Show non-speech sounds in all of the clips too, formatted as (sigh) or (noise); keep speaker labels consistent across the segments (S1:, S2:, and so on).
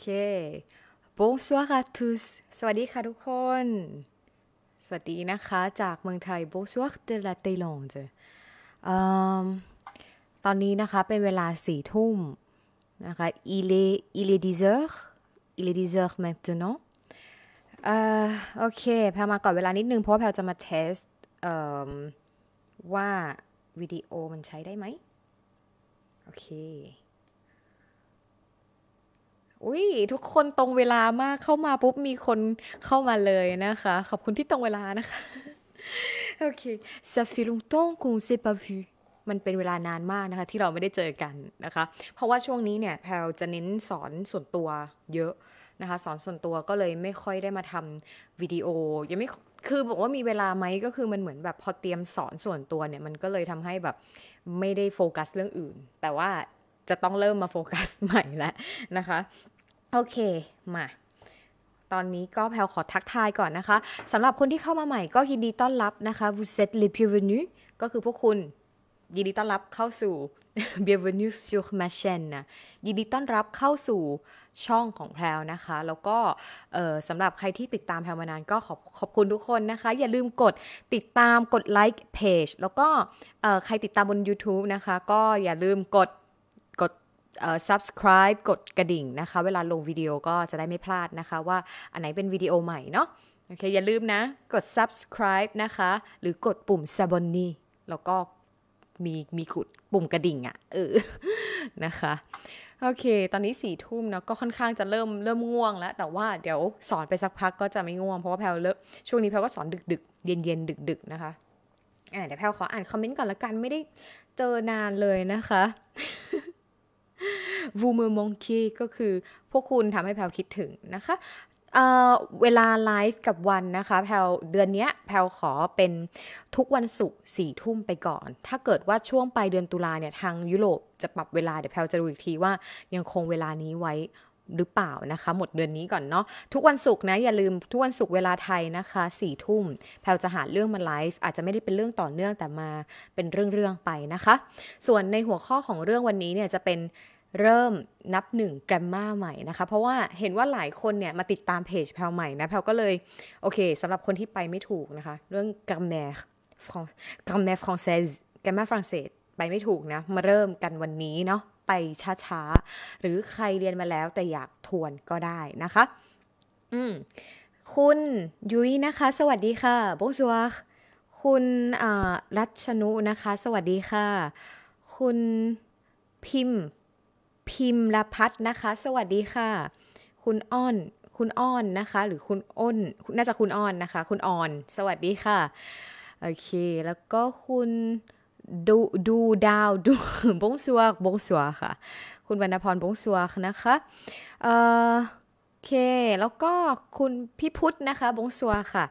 S1: เค b o สว o i r à ุ o สวัสดีค่ะทุกคน สวัสดีนะคะ จากเมืองไทยบงสวัสดีล l เตล a ï จ้ตอนนี้นะคะเป็นเวลาสี่ทุ่มนะคะ il est il est เซ heures il est อร heures maintenant โอเคแพลมาก่อนเวลานิดนึง เพราะแพลจะมาเทสว่าวิดีโอมันใช้ได้ไหม โอเคอุ้ยทุกคนตรงเวลามากเข้ามาปุ๊บมีคนเข้ามาเลยนะคะ ขอบคุณที่ตรงเวลานะคะโอเค ça fait longtemps qu'on s'est pas vu มันเป็นเวลานานมากนะคะ ที่เราไม่ได้เจอกันนะคะ เพราะว่าช่วงนี้เนี่ยแพลจะเน้นสอนส่วนตัวเยอะนะคะ สอนส่วนตัวก็เลยไม่ค่อยได้มาทำวิดีโอยังไม่คือ บอกว่ามีเวลาไหมก็คือมันเหมือนแบบพอเตรียมสอนส่วนตัวเนี่ยมันก็เลยทำให้แบบไม่ได้โฟกัสเรื่องอื่น แต่ว่าจะต้องเริ่มมาโฟกัสใหม่แล้วนะคะโอเคมาตอนนี้ก็แพลขอทักทายก่อนนะคะสำหรับคนที่เข้ามาใหม่ก็ยินดีต้อนรับนะคะ vous êtes les bienvenus ก็คือพวกคุณยินดีต้อนรับเข้าสู่ bienvenue sur ma chaîne นะยินดีต้อนรับเข้าสู่ช่องของแพลวนะคะ แล้วก็สำหรับใครที่ติดตามแพลวมานานก็ขอบขอบคุณทุกคนนะคะ อย่าลืมกดติดตามกดไลค์เพจแล้วก็ใครติดตามบน YouTube นะคะก็อย่าลืมกด subscribe กดกระดิ่งนะคะ เวลาลงวิดีโอก็จะได้ไม่พลาดนะคะว่าอันไหนเป็นวิดีโอใหม่เนาะโอเคอย่าลืมนะ กด subscribe นะคะ หรือกดปุ่ม s a b นนี i แล้วก็มีมีกดปุ่มกระดิ่งอะ่ะ เออนะคะ โอเค ตอนนี้สี่ทุ่มเนาะก็ค่อนข้างจะเริ่มเริ่มง่วงแล้ว แต่ว่าเดี๋ยวสอนไปสักพักก็จะไม่ง่วงเพราะว่าแพลเลิกช่วงนี้แพลก็สอนดึกดึกเย็นเย็นดึกดึกนะคะอ่าเดี๋ยวแพลขออ่านคอมเมนต์ก่อนละกันไม่ได้เจอนานเลยนะคะวูเมอร์มองคีก็คือพวกคุณทำให้แพลวคิดถึงนะคะเเวลาไลฟ์กับวันนะคะแพลเดือนนี้แพลขอเป็นทุกวันศุกร์สี่ทุ่มไปก่อน ถ้าเกิดว่าช่วงปลายเดือนตุลาเนี่ยทางยุโรปจะปรับเวลาเดี๋ยวแพลจะดูอีกทีว่ายังคงเวลานี้ไว้หรือเปล่านะคะ หมดเดือนนี้ก่อนเนาะทุกวันศุกร์นะ อย่าลืมทุกวันศุกร์เวลาไทยนะคะสี่ทุ่มแพลจะหาเรื่องมาไลฟ์อาจจะไม่ได้เป็นเรื่องต่อเนื่องแต่มาเป็นเรื่องๆไปนะคะ ส่วนในหัวข้อของเรื่องวันนี้เนี่ยจะเป็นเริ่มนับหนึ่งแกรมมาใหม่นะคะเพราะว่าเห็นว่าหลายคนเนี่ยมาติดตาม เพจแพลใหม่นะแพลก็เลยโอเคสำหรับคนที่ไปไม่ถูกนะคะ เรื่องกรัมแนฟกรัมแนฟฟรองเซสแกรมมาฝรั่งเศสไปไม่ถูกนะมาเริ่มกันวันนี้เนาะไปช้าๆ หรือใครเรียนมาแล้วแต่อยากทวนก็ได้นะคะ อืมคุณยุ้ยนะคะ สวัสดีค่ะบ o n j o u r คุณรัชนุนะคะ สวัสดีค่ะ คุณพิมพิมละพัฒนะคะ สวัสดีค่ะ คุณอ้อน คุณอ้อนนะคะ หรือคุณอ้นน่าจะคุณอ้อนนะคะ คุณอ่อน สวัสดีค่ะ โอเค แล้วก็คุณดูดูดาวดูบงสววบงสวค่ะ คุณวรรณพรบงสววนะคะเออโอเค แล้วก็คุณพี่พุทธนะคะ บงสวค่ะ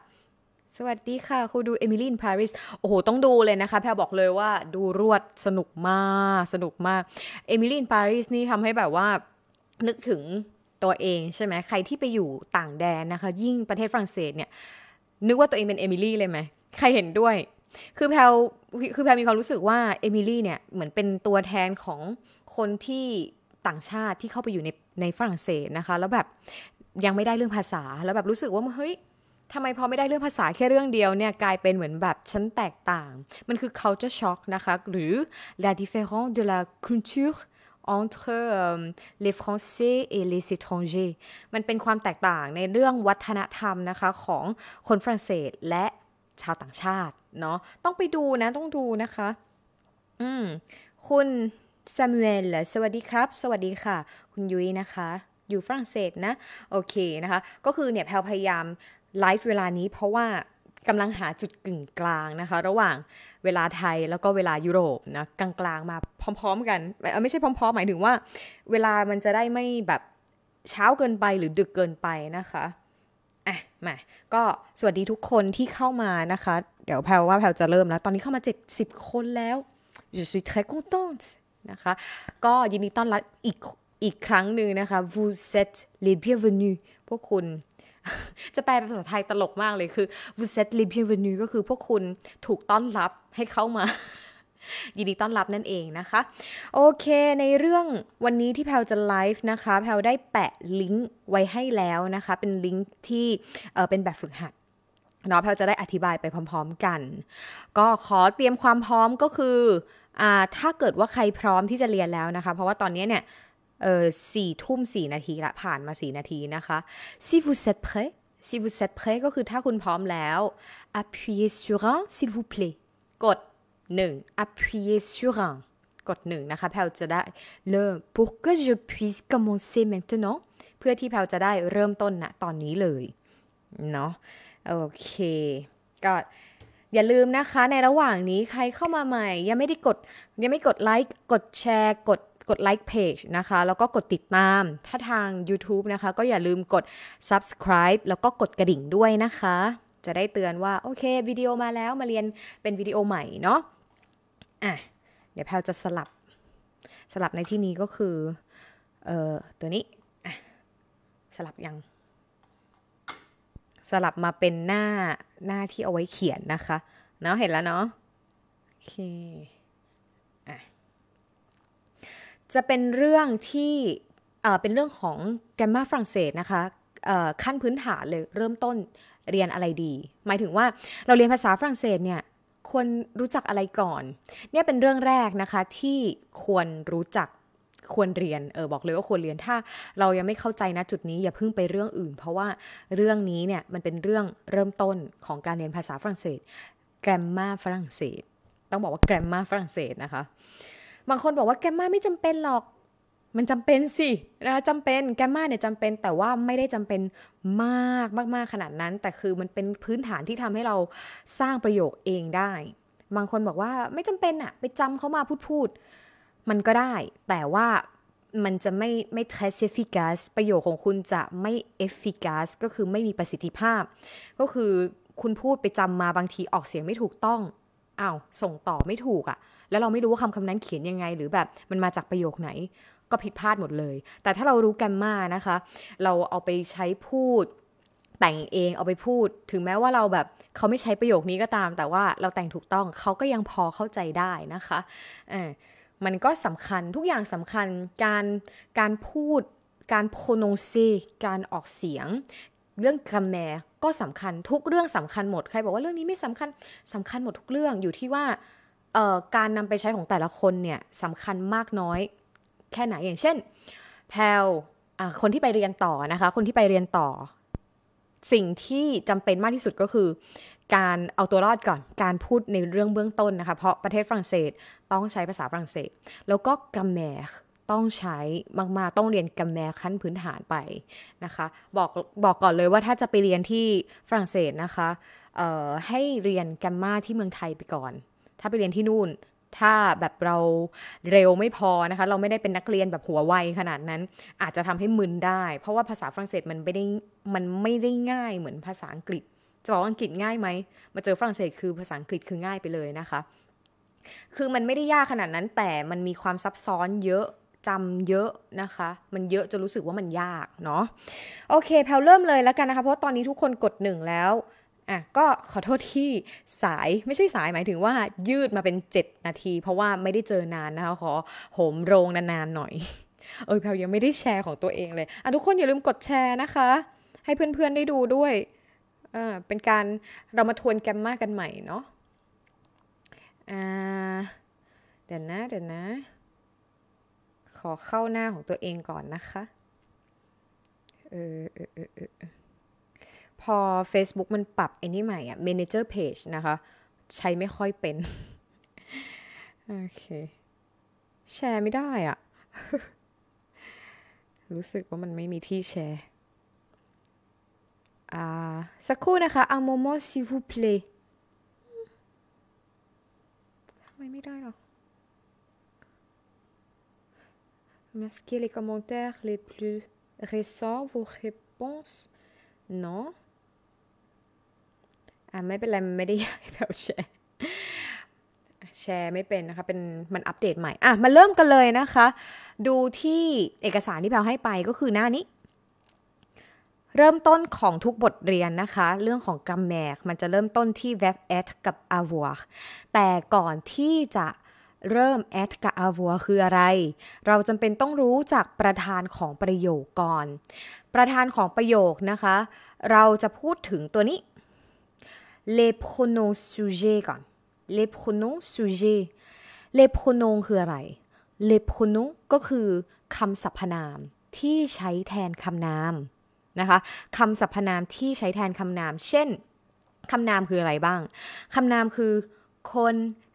S1: สวัสดีค่ะ คุณดูเอมิลี่นปารีสโอ้โห ต้องดูเลยนะคะ แพรบอกเลยว่าดูรวดสนุกมาก สนุกมากเอมิลี่นปารีสนี่ทำให้แบบว่า นึกถึงตัวเองใช่ไหม ใครที่ไปอยู่ต่างแดนนะคะ ยิ่งประเทศฝรั่งเศสเนี่ย นึกว่าตัวเองเป็นเอมิลี่เลยไหมใครเห็นด้วยคือแพลคือแพลมีความรู้สึกว่า เอมิลี่เนี่ย เหมือนเป็นตัวแทนของคนที่ต่างชาติที่เข้าไปอยู่ในในฝรั่งเศสนะคะ แล้วแบบ ยังไม่ได้เรื่องภาษา แล้วแบบรู้สึกว่า เฮ้ยทำไมพอไม่ได้เรื่องภาษาแค่เรื่องเดียวเนี่ยกลายเป็นเหมือนแบบชั้นแตกต่าง มันคือ culture shock นะคะ หรือ la différence de la culture entre les Français et les étrangers มันเป็นความแตกต่างในเรื่องวัฒนธรรมนะคะของคนฝรั่งเศสและชาวต่างชาติเนาะต้องไปดูนะ ต้องดูนะคะ อืมคุณซามูเอลสวัสดีครับ สวัสดีค่ะ คุณยุ้ยนะคะ อยู่ฝรั่งเศสนะ โอเคนะคะ ก็คือเนี่ยแพลพยายามไลฟ์เวลานี้ เพราะว่ากำลังหาจุดกึ่งกลางนะคะ ระหว่างเวลาไทยแล้วก็เวลายุโรปนะ กลางๆมาพร้อมๆกันไม่ใช่พร้อมๆ หมายถึงว่า เวลามันจะได้ไม่แบบเช้าเกินไปหรือดึกเกินไปนะคะอ่ะมาก็สวัสดีทุกคนที่เข้ามานะคะ เดี๋ยวแพลว่าแพลจะเริ่มแล้ว ตอนนี้เข้ามา 70 คนแล้ว je suis très contente นะคะก็ยินดีต้อนรับอีกอีกครั้งหนึ่งนะคะ vous êtes les bienvenus พวกคุณ จะแปลเป็นภาษาไทยตลกมากเลยคือ vous êtes les bienvenus ก็คือพวกคุณถูกต้อนรับให้เข้ามายินดีต้อนรับนั่นเองนะคะ โอเคในเรื่องวันนี้ที่แพลจะไลฟ์นะคะ แพลได้แปะลิงก์ไว้ให้แล้วนะคะ เป็นลิงก์ที่เป็นแบบฝึกหัด เนาะ แพลจะได้อธิบายไปพร้อมๆกัน ก็ขอเตรียมความพร้อมก็คืออถ้าเกิดว่าใครพร้อมที่จะเรียนแล้วนะคะ เพราะว่าตอนนี้เนี่ยเออสี่ทุ่มสี่นาทีละผ่านมาสี่นาทีนะคะ si vous êtes prêt si vous êtes prêt ก็คือถ้าคุณพร้อมแล้ว appuyez sur un s'il vous plaît กด1 appuyer sur un กด1นะคะแพลจะได้เริ่ม pour que je puisse commencer maintenant เพื่อที่แพลจะได้เริ่มต้นนะตอนนี้เลยเนาะโอเค ก็อย่าลืมนะคะ ในระหว่างนี้ใครเข้ามาใหม่ยังไม่ได้กดยังไม่กดไลค์กดแชร์กดกดไลค์เพจนะคะแล้วก็กดติดตามถ้าทาง YouTube นะคะ ก็อย่าลืมกด subscribe แล้วก็กดกระดิ่งด้วยนะคะ จะได้เตือนว่า โอเควิดีโอมาแล้วมาเรียนเป็นวิดีโอใหม่เนาะอ่ะเดี๋ยวแพลวจะสลับ สลับในที่นี้ก็คือเอ่อตัวนี้อ่ะสลับยัง สลับมาเป็นหน้าหน้าที่เอาไว้เขียนนะคะเนาะเห็นแล้วเนาะโอเคอ่ะจะเป็นเรื่องที่เอ่อเป็นเรื่องของแกรมมาฝรั่งเศสนะคะขั้นพื้นฐานเลย เริ่มต้นเรียนอะไรดี หมายถึงว่าเราเรียนภาษาฝรั่งเศสเนี่ยควรรู้จักอะไรก่อน เนี่ยเป็นเรื่องแรกนะคะที่ควรรู้จักควรเรียนเออบอกเลยว่าควรเรียนถ้าเรายังไม่เข้าใจนะจุดนี้ อย่าเพิ่งไปเรื่องอื่นเพราะว่าเรื่องนี้เนี่ยมันเป็นเรื่องเริ่มต้นของการเรียนภาษาฝรั่งเศส แกรมมาฝรั่งเศส ต้องบอกว่าแกรมมาฝรั่งเศสนะคะบางคนบอกว่าแกรมมาไม่จำเป็นหรอกมันจำเป็นสินะจำเป็นแกมมาเนี่ยจำเป็น แต่ว่าไม่ได้จำเป็นมากมากๆขนาดนั้น แต่คือมันเป็นพื้นฐานที่ทำให้เราสร้างประโยคเองได้ บางคนบอกว่าไม่จำเป็นอะไปจำเขามาพูดพูดมันก็ได้ แต่ว่ามันจะไม่ไม่ t e s e f i c a s ประโยคของคุณจะไม่ e f f i c a ัสก็คือไม่มีประสิทธิภาพ ก็คือคุณพูดไปจำมาบางทีออกเสียงไม่ถูกต้องอ้าวส่งต่อไม่ถูกอ่ะแล้วเราไม่รู้ว่าคำคำนั้นเขียนยังไง หรือแบบ มันมาจากประโยคไหนก็ผิดพลาดหมดเลย แต่ถ้าเรารู้แกมมานะคะ เราเอาไปใช้พูด แต่งเองเอาไปพูด ถึงแม้ว่าเราแบบเขาไม่ใช้ประโยคนี้ก็ตาม แต่ว่าเราแต่งถูกต้อง เขาก็ยังพอเข้าใจได้นะคะ อ่า มันก็สำคัญ ทุกอย่างสำคัญ การการพูด การโพนงซีการออกเสียง เรื่องกรมแมก็สำคัญ ทุกเรื่องสำคัญหมด ใครบอกว่าเรื่องนี้ไม่สำคัญสำคัญหมดทุกเรื่อง อยู่ที่ว่าการนำไปใช้ของแต่ละคนเนี่ยสำคัญมากน้อยแค่ไหนอย่างเช่นแพลวคนที่ไปเรียนต่อนะคะ คนที่ไปเรียนต่อ สิ่งที่จำเป็นมากที่สุดก็คือ การเอาตัวรอดก่อนการพูดในเรื่องเบื้องต้นนะคะเพราะประเทศฝรั่งเศสต้องใช้ภาษาฝรั่งเศส แล้วก็กัมแมต้องใช้มากๆต้องเรียนกัมแมขั้นพื้นฐานไปนะคะบอกบอกก่อนเลยว่าถ้าจะไปเรียนที่ฝรั่งเศสนะคะให้เรียนกัมมาที่เมืองไทยไปก่อน ถ้าไปเรียนที่นู่นถ้าแบบเราเร็วไม่พอนะคะ เราไม่ได้เป็นนักเรียนแบบหัวไวขนาดนั้นอาจจะทำให้มึนได้ เพราะว่าภาษาฝรั่งเศสมันไม่ได้ มันไม่ได้ง่ายเหมือนภาษาอังกฤษจะบอกอังกฤษง่ายไหมมาเจอฝรั่งเศสคือภาษาอังกฤษคือง่ายไปเลยนะคะ คือมันไม่ได้ยากขนาดนั้นแต่มันมีความซับซ้อนเยอะจำเยอะนะคะ มันเยอะจะรู้สึกว่ามันยากเนาะโอเค แพลเริ่มเลยแล้วกันนะคะ เพราะตอนนี้ทุกคนกดหนึ่งแล้วอ่ะก็ขอโทษที่สายไม่ใช่สายหมายถึงว่ายืดมาเป็น 7 นาที เพราะว่าไม่ได้เจอนานนะคะขอโหมโรงนานๆหน่อย เออแพลยังไม่ได้แชร์ของตัวเองเลยอ่ะทุกคนอย่าลืมกดแชร์นะคะ ให้เพื่อนๆได้ดูด้วยอ่าเป็นการเรามาทวนแกมมากันใหม่เนาะอ่าเดี๋ยวนะเดี๋ยวนะ ขอเข้าหน้าของตัวเองก่อนนะคะ เออเออเออพอ Facebook มันปรับไอ้นี่ใหม่อะ Manager Page นะคะ ใช้ไม่ค่อยเป็น โอเค แชร์ไม่ได้อะรู้สึกว่ามันไม่มีที่แชร์สักครู่นะคะ un moment s'il vous plaît ทำไมไม่ได้หรอ Masquer les commentaires les plus récents, vos réponses Non อ่าไม่เป็นไรไม่ได้ใ้ญ่แบบแชร์แชร์ไม่เป็นนะคะ เป็นมันอัปเดตใหม่อ่ะมาเริ่มกันเลยนะคะ ดูที่เอกสารที่แพลให้ไปก็คือหน้านี้ เริ่มต้นของทุกบทเรียนนะคะ เรื่องของกำแมกมันจะเริ่มต้นที่ v e b a d กับ a v o i r แต่ก่อนที่จะเริ่ม at กับ a v o i r คืออะไร เราจำเป็นต้องรู้จากประธานของประโยคก่อน ประธานของประโยคนะคะ เราจะพูดถึงตัวนี้ les pronoms sujets ก่อน les pronoms sujets les pronoms คืออะไร les pronoms ก็คือ คำสรรพนามที่ใช้แทนคำนามนะคะ คำสรรพนามที่ใช้แทนคำนาม เช่น คำนามคืออะไรบ้าง คำนามคือคน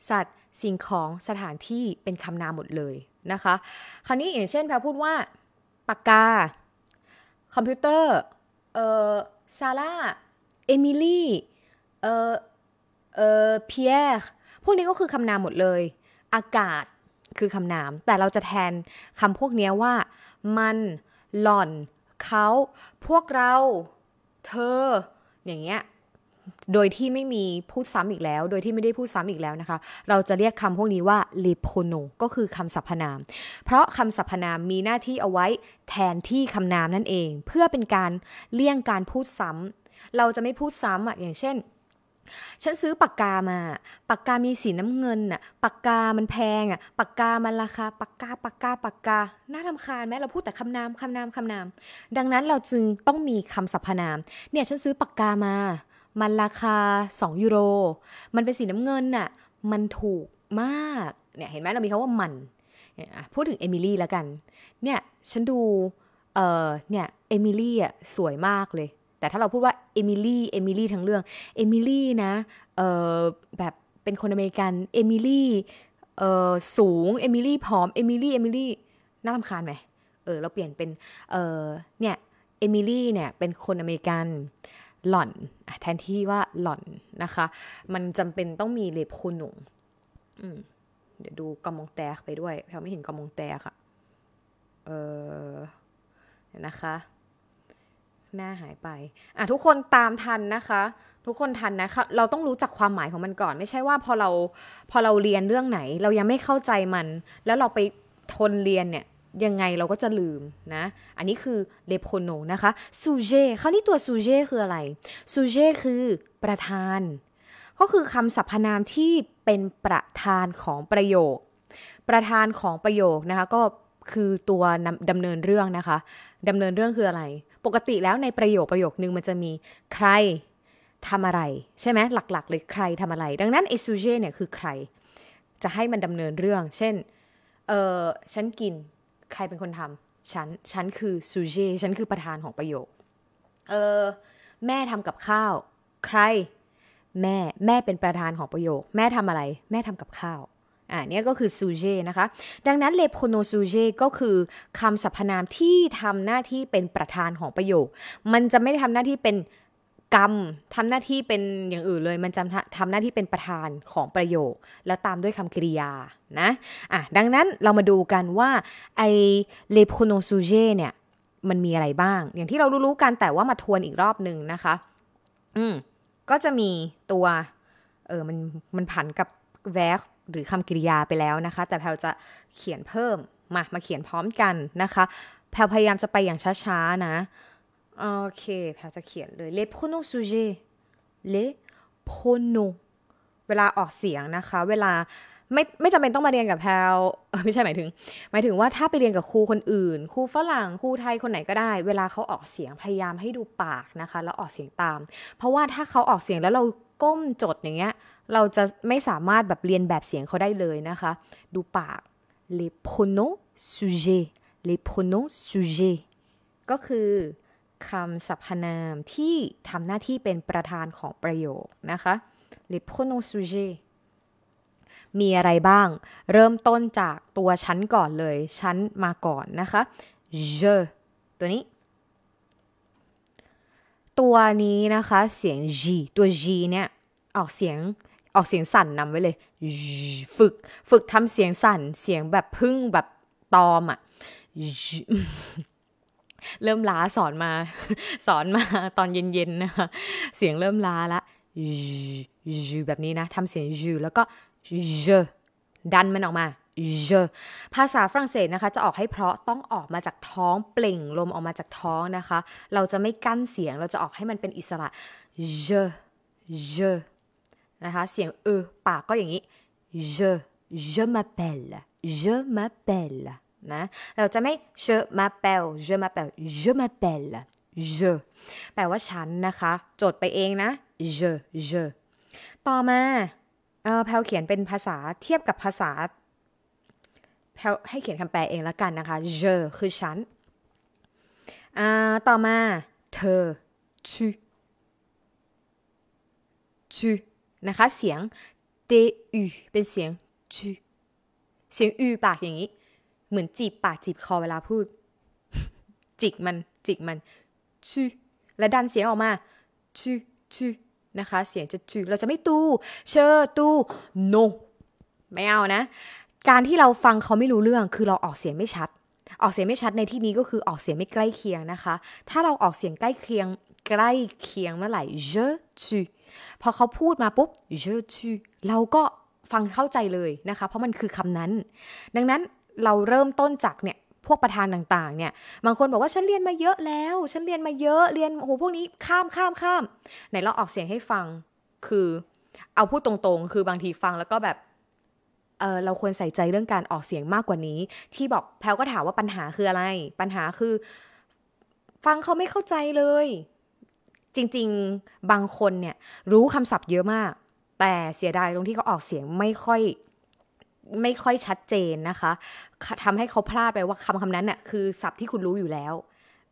S1: สัตว์ สิ่งของ สถานที่ เป็นคำนามหมดเลยนะคะ คราวนี้อย่างเช่นแพรพูดว่า ปากกา คอมพิวเตอร์ เอ่อ ซาร่า เอมิลี่เออ เออเพียร์พวกนี้ก็คือคำนามหมดเลย อากาศคือคำนาม แต่เราจะแทนคำพวกนี้ว่ามัน หล่อนเขา พวกเรา เธอ อย่างเงี้ย โดยที่ไม่มีพูดซ้ำอีกแล้ว โดยที่ไม่ได้พูดซ้ำอีกแล้วนะคะ เราจะเรียกคำพวกนี้ว่าลิโพนก็คือคำสรรพนาม เพราะคำสรรพนามมีหน้าที่เอาไว้แทนที่คำนามนั่นเอง เพื่อเป็นการเลี่ยงการพูดซ้ำเราจะไม่พูดซ้ำอ่ะ อย่างเช่นฉันซื้อปากกามาปากกา มีสีน้ำเงินน่ะปากกา มันแพงอ่ะปากกา มันราคาปากกาปากกาปากกา น่าทำคาญไหมเราพูดแต่คำนามคำนามคำนาม ดังนั้นเราจึงต้องมีคำสรรพนาม เนี่ย ฉันซื้อปากกามา มันราคา 2ยูโร มันเป็นสีน้ำเงินน่ะ มันถูกมาก เนี่ย เห็นไหมเรามีคำว่ามันพูดถึงเอมิลี่แล้วกัน เนี่ย ฉันดู เออเนี่ย เอมิลี่อ่ะสวยมากเลยแต่ถ้าเราพูดว่าเอมิลี่เอมิลี่ทั้งเรื่องเอมิลี่นะเออแบบเป็นคนอเมริกันเอมิลี่เออสูงเอมิลี่ผอมเอมิลี่เอมิลี่น่ารำคาญไหมเออเราเปลี่ยนเป็นเออเนี่ยเอมิลี่เนี่ยเป็นคนอเมริกันหล่อนแทนที่ว่าหล่อนนะคะ มันจำเป็นต้องมีเล็บคุณหนุ่มเดี๋ยวดูกำมองแตกไปด้วย เพราไม่เห็นกำมองแตกอะเออนะคะหน้าหายไปอ่ะทุกคนตามทันนะคะ ทุกคนทันนะคะเราต้องรู้จักความหมายของมันก่อน ไม่ใช่ว่าพอเราพอเราเรียนเรื่องไหน เรายังไม่เข้าใจมัน แล้วเราไปทนเรียนเนี่ยยังไงเราก็จะลืมนะ อันนี้คือเลโพโนนะคะซูเจคราวนี้ตัวซูเจคืออะไรซูเจคือประธาน ก็คือคำสรรพนามที่เป็นประธานของประโยค ประธานของประโยคนะคะก็คือตัวดำเนินเรื่องนะคะดำเนินเรื่องคืออะไรปกติแล้วในประโยคประโยคนึงมันจะมีใครทำอะไรใช่ไหมหลัก ๆ เลยใครทำอะไร ดังนั้นเอซูเจเนี่ยคือใครจะให้มันดำเนินเรื่อง เช่นเออฉันกินใครเป็นคนทำฉันฉันคือซูเจฉันคือประธานของประโยคเออแม่ทำกับข้าวใครแม่ แม่เป็นประธานของประโยค แม่ทำอะไรแม่ทำกับข้าวอ่านี่ก็คือซูเจนะคะ ดังนั้นเลโพโนซูเจก็คือคำสรรพนามที่ทำหน้าที่เป็นประธานของประโยค มันจะไม่ได้ทำหน้าที่เป็นกรรมทำหน้าที่เป็นอย่างอื่นเลย มันจะทำหน้าที่เป็นประธานของประโยค แล้วตามด้วยคำกริยา นะ อ่ะ ดังนั้นเรามาดูกันว่าไอเลโพโนซูเจเนี่ย มันมีอะไรบ้าง อย่างที่เรารู้ๆกันแต่ว่ามาทวนอีกรอบหนึ่งนะคะ อืม ก็จะมีตัว เออมัน มันผันกับแว r หรือคำกริยาไปแล้วนะคะ แต่แพลวจะเขียนเพิ่มมามาเขียนพร้อมกันนะคะ แพลวพยายามจะไปอย่างช้าๆนะโอเคแพลวจะเขียนเลย les pronoms sujets les pronoms เวลาออกเสียงนะคะ เวลาไม่ไม่จำเป็นต้องมาเรียนกับแพลวไม่ใช่หมายถึง หมายถึงว่าถ้าไปเรียนกับครูคนอื่นครูฝรั่งครูไทยคนไหนก็ได้ เวลาเขาออกเสียงพยายามให้ดูปากนะคะแล้วออกเสียงตาม เพราะว่าถ้าเขาออกเสียงแล้วเราก้มจดอย่างเงี้ยเราจะไม่สามารถแบบเรียนแบบเสียงเขาได้เลยนะคะ ดูปาก les pronoms sujets les pronoms sujets ก็คือคำสรรพนามที่ทำหน้าที่เป็นประธานของประโยคนะคะ les pronoms sujets มีอะไรบ้าง เริ่มต้นจากตัวฉันก่อนเลยฉันมาก่อนนะคะ je ตัวนี้ ตัวนี้นะคะ เสียง g ตัว g เนี่ย ออกเสียงออกเสียงสั่นนำไว้เลย ฝึก ฝึกทำเสียงสั่น เสียงแบบพึ่งแบบตอมอะ่ะ เริ่มล้าสอนมาสอนมาตอนเย็นๆนะคะ เสียงเริ่มล้าละยูแบบนี้นะทำเสียงยูแล้วก็เยดันมันออกมาเยภาษาฝรั่งเศสนะคะ จะออกให้เพราะต้องออกมาจากท้องเปล่งลมออกมาจากท้องนะคะ เราจะไม่กั้นเสียง เราจะออกให้มันเป็นอิสระยเยนะคะเสียงเออปากก็อย่างนี้ je je m'appelle je m'appelle นะเราจะไม่ je m'appelle je m'appelle je m'appelle je แปลว่าฉันนะคะ จดไปเองนะ je je ต่อมาเออแพลเขียนเป็นภาษาเทียบกับภาษาแพลให้เขียนคำแปลเองละกันนะคะ je คือฉัน ต่อมาเธอ tu tu นะคะเสียง tu เป็นเสียงจเสียง u ปากอย่างนี้เหมือนจีบปากจีบคอเวลาพูดจิกมันจิกมันจและดันเสียงออกมาจ u จ u นะคะเสียงจะจ u เราจะไม่ตูเชอตู no ไม่เอานะการที่เราฟังเขาไม่รู้เรื่องคือเราออกเสียงไม่ชัด ออกเสียงไม่ชัดในที่นี้ก็คือออกเสียงไม่ใกล้เคียงนะคะ ถ้าเราออกเสียงใกล้เคียงใกล้เคียงเมื่อไหร่ je tu พอเขาพูดมาปุ๊บ je tu เราก็ฟังเข้าใจเลยนะคะเพราะมันคือคำนั้น ดังนั้นเราเริ่มต้นจากเนี่ยพวกประธานต่างๆเนี่ย บางคนบอกว่าฉันเรียนมาเยอะแล้วฉันเรียนมาเยอะเรียนโอ้โหพวกนี้ข้ามข้ามข้ามไหนเราออกเสียงให้ฟังคือ เอาพูดตรงๆ คือบางทีฟังแล้วก็แบบเออเราควรใส่ใจเรื่องการออกเสียงมากกว่านี้ ที่บอกแพลวก็ถามว่าปัญหาคืออะไร ปัญหาคือ ฟังเขาไม่เข้าใจเลยจริงๆ บางคนเนี่ย รู้คำศัพท์เยอะมาก แต่เสียดายตรงที่เขาออกเสียงไม่ค่อย ไม่ค่อยชัดเจนนะคะ ทำให้เขาพลาดไปว่าคำคำนั้นน่ยคือศัพท์ที่คุณรู้อยู่แล้ว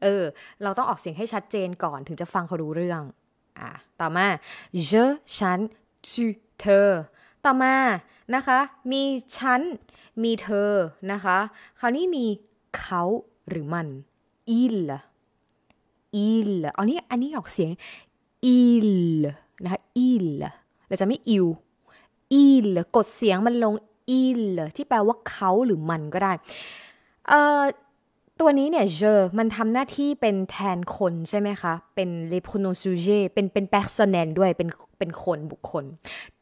S1: เออ เราต้องออกเสียงให้ชัดเจนก่อนถึงจะฟังเขารู้เรื่อง อ่ะ ต่อมา je ฉัน tu เธอ ต่อมานะคะ มีฉันมีเธอนะคะ คราวนี้มีเขาหรือมัน il ิลอันนี้อันนี้ออกเสียงอิลนะคะอิลเราจะไม่อิวอิลกดเสียงมันลงอิลที่แปลว่าเขาหรือมันก็ได้ตัวนี้เนี่ยเจอมันทำหน้าที่เป็นแทนคนใช่ไหมคะ เป็น le pronom sujet เป็นเป็น personnel ด้วยเป็นเป็นคนบุคคล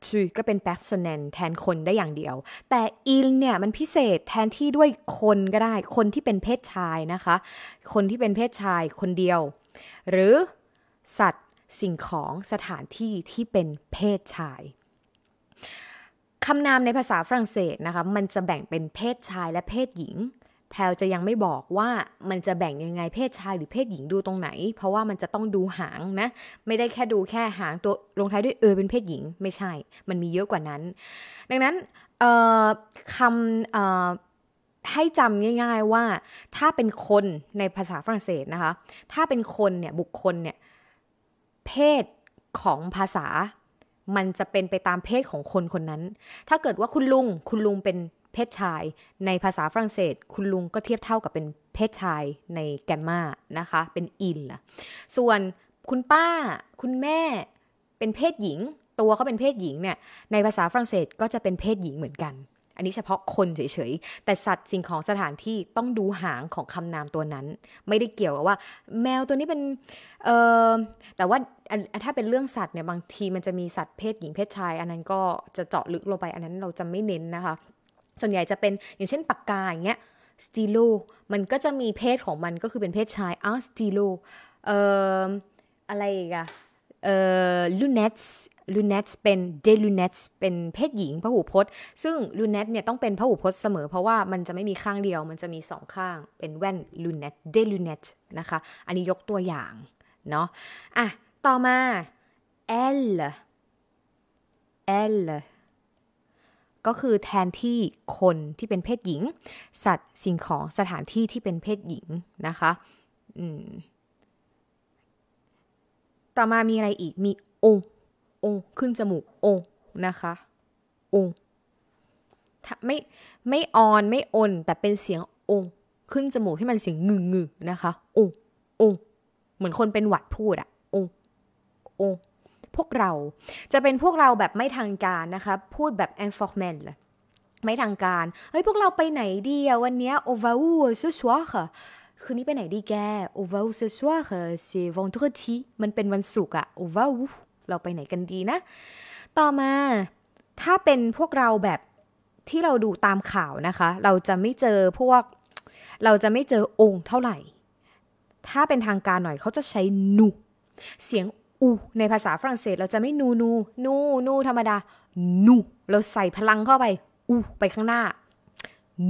S1: tu ก็เป็น personnel แทนคนได้อย่างเดียว แต่ il เนี่ยมันพิเศษแทนที่ด้วยคนก็ได้ คนที่เป็นเพศชายนะคะ คนที่เป็นเพศชายคนเดียวหรือสัตว์สิ่งของสถานที่ที่เป็นเพศชายคำนามในภาษาฝรั่งเศสนะคะ มันจะแบ่งเป็นเพศชายและเพศหญิง แพลวจะยังไม่บอกว่ามันจะแบ่งยังไงเพศชายหรือเพศหญิงดูตรงไหน เพราะว่ามันจะต้องดูหางนะไม่ได้แค่ดูแค่หางตัวลงท้ายด้วยเออเป็นเพศหญิงไม่ใช่ มันมีเยอะกว่านั้น ดังนั้นคำให้จำง่าย ๆว่าถ้าเป็นคนในภาษาฝรั่งเศสนะคะถ้าเป็นคนเนี่ยบุคคลเนี่ยเพศของภาษามันจะเป็นไปตามเพศของคนคนนั้น ถ้าเกิดว่าคุณลุงคุณลุงเป็นเพศชาย ในภาษาฝรั่งเศส คุณลุงก็เทียบเท่ากับเป็นเพศชายในแกมมานะคะเป็นอินล่ะส่วนคุณป้าคุณแม่เป็นเพศหญิง ตัวเขาเป็นเพศหญิงเนี่ยในภาษาฝรั่งเศสก็จะเป็นเพศหญิงเหมือนกันอันนี้เฉพาะคนเฉยๆ แต่สัตว์สิ่งของสถานที่ต้องดูหางของคำนามตัวนั้น ไม่ได้เกี่ยวกับว่าแมวตัวนี้เป็น เออแต่ว่าถ้าเป็นเรื่องสัตว์เนี่ย บางทีมันจะมีสัตว์เพศหญิงเพศชาย อันนั้นก็จะเจาะลึกลงไป อันนั้นเราจะไม่เน้นนะคะ ส่วนใหญ่จะเป็นอย่างเช่นปากกาอย่างเงี้ยสติโลมันก็จะมีเพศของมันก็คือเป็นเพศชายอ้าวสติโลเอ่ออะไรอีกอะเอ่อลูเนตส์ลูเนตส์เป็นเดลูเนตส์เป็นเพศหญิงพหูพจน์ ซึ่งลูเนตเนี่ยต้องเป็นพหูพจน์เสมอ เพราะว่ามันจะไม่มีข้างเดียว มันจะมีสองข้าง เป็นแว่นลูเนตเดลูเนตนะคะ อันนี้ยกตัวอย่าง เนาะ อ่ะ ต่อมา L L ก็คือแทนที่คนที่เป็นเพศหญิง สัตว์สิ่งของสถานที่ที่เป็นเพศหญิงนะคะ อืมต่อมามีอะไรอีกมีโอโอขึ้นจมูกโอนะคะโอไม่ไม่ออน ไม่อนแต่เป็นเสียงโอขึ้นจมูกให้มันเสียงงึงงึนะคะโอโอเหมือนคนเป็นหวัดพูดอะโอโอพวกเราจะเป็นพวกเราแบบไม่ทางการนะคะพูดแบบแอนฟอร์แมนเลยไม่ทางการเฮ้ยพวกเราไปไหนดีอะวันนี้โอวาวูสซัวค่ะคืนนี้ไปไหนดีแก on va où ce soir c'est vendredi มันเป็นวันศุกร์อะ on va o เราไปไหนกันดีนะ ต่อมา ถ้าเป็นพวกเราแบบที่เราดูตามข่าวนะคะ เราจะไม่เจอพวก เราจะไม่เจอองค์เท่าไหร่ ถ้าเป็นทางการหน่อย เขาจะใช้นูเสียงอูในภาษาฝรั่งเศส เราจะไม่นูนูนูนูธรรมดานูเราใส่พลังเข้าไป อูไปข้างหน้า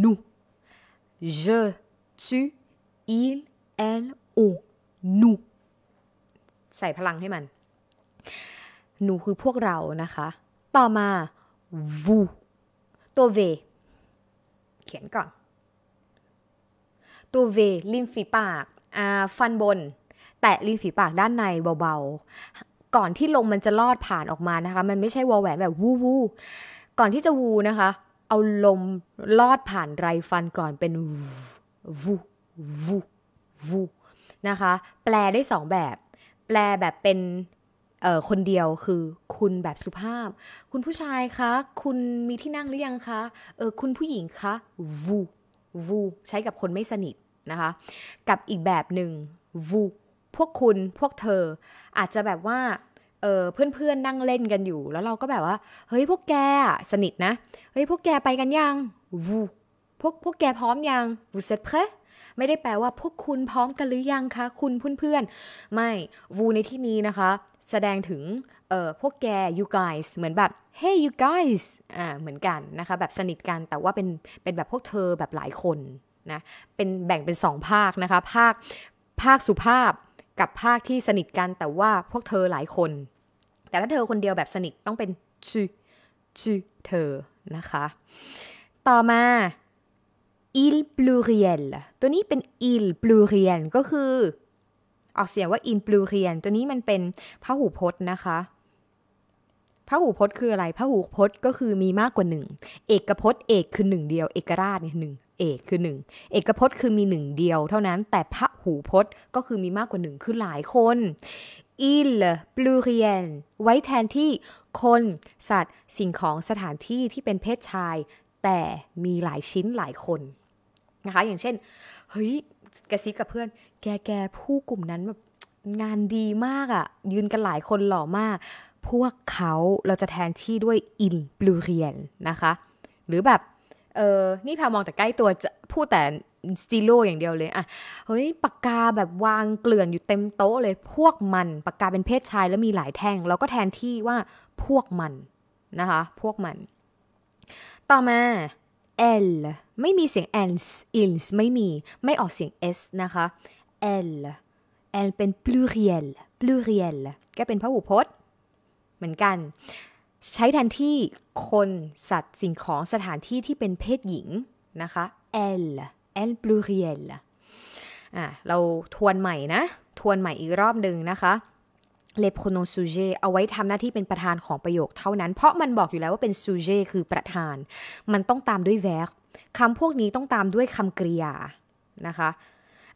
S1: นู je tu il elle on nous ใส่พลังให้มันหนูคือพวกเรานะคะ ต่อมา vous ตัว v เขียนก่อน ตัว v ลิมฝีปากฟันบน แตะลิมฝีปากด้านในเบาๆ ก่อนที่ลมมันจะลอดผ่านออกมานะคะ มันไม่ใช่วอแหวนแบบวูวูก่อนที่จะวูนะคะ เอาลมลอดผ่านไรฟันก่อนเป็นวูวูวูนะคะ แปลได้สองแบบ แปลแบบเป็นคนเดียวคือ คุณแบบสุภาพ คุณผู้ชายคะ คุณมีที่นั่งหรือยังคะเออคุณผู้หญิงคะวูวูใช้กับคนไม่สนิทนะคะ กับอีกแบบหนึ่งวูพวกคุณพวกเธอ อาจจะแบบว่า เออเพื่อนนั่งเล่นกันอยู่ แล้วเราก็แบบว่า เฮ้ยพวกแกสนิทนะ เฮ้ยพวกแกไปกันยังวูพวกพวกแกพร้อมยังวูเซ็ตเพไม่ได้แปลว่าพวกคุณพร้อมกันหรือยังคะ คุณเพื่อนๆไม่วูในที่นี้นะคะแสดงถึงเอ่อพวกแก you guys เหมือนแบบ hey you guys อ่าเหมือนกันนะคะ แบบสนิทกันแต่ว่าเป็นเป็นแบบพวกเธอแบบหลายคนนะเป็นแบ่งเป็นสองภาคนะคะภาค ภาคสุภาพ กับภาคที่สนิทกัน แต่ว่าพวกเธอหลายคน แต่ถ้าเธอคนเดียวแบบสนิทต้องเป็นชื่อชื่อเธอ นะคะ ต่อมา il pluriel ตัวนี้เป็น il pluriel ก็คือ ออกเสียงว่า in pluriel ตัวนี้มันเป็นพหูพจน์นะคะพหูพจน์คืออะไรพหูพจน์ก็คือมีมากกว่าหนึ่งเอกพจน์เอกคือหนึ่งเดียว เอกราชเนี่ยหนึ่งเอกคือหนึ่งเอกพจน์คือมีหนึ่งเดียวเท่านั้นแต่พหูพจน์ก็คือมีมากกว่าหนึ่งคือหลายคน il pluriel ไว้แทนที่คนสัตว์สิ่งของสถานที่ที่เป็นเพศชายแต่มีหลายชิ้นหลายคนนะคะอย่างเช่นเฮ้ยกระซิบกับเพื่อน แกแกผู้กลุ่มนั้นแบบงานดีมากอะ่ะยืนกันหลายคนหล่อมาก พวกเขาเราจะแทนที่ด้วยอินบลูเรียนนะคะ หรือแบบเออนี่พามองแต่ใกล้ตัว จะพูดแต่สติโลอย่างเดียวเลยอ่ะเฮ้ยปากกาแบบวางเกลื่อนอยู่เต็มโต๊ะเลยพวกมันปากกาเป็นเพศชายแล้วมีหลายแท่ง เราก็แทนที่ว่าพวกมัน นะคะพวกมันต่อมา l ไม่มีเสียง n s i n s ไม่มี ไม่ออกเสียง s นะคะ l l เป็น pluriel pluriel ก็เป็นพหูพจน์ เหมือนกัน ใช้แทนที่คนสัตว์สิ่งของสถานที่ที่เป็นเพศหญิงนะคะ l l pluriel อ่ะเราทวนใหม่นะ ทวนใหม่อีกรอบหนึ่งนะคะเลยโพนซูเจเอาไว้ทำหน้าที่เป็นประธานของประโยคเท่านั้น เพราะมันบอกอยู่แล้วว่าเป็นซูเจคือประธาน มันต้องตามด้วยแวร์คำพวกนี้ต้องตามด้วยคำกริยา นะคะ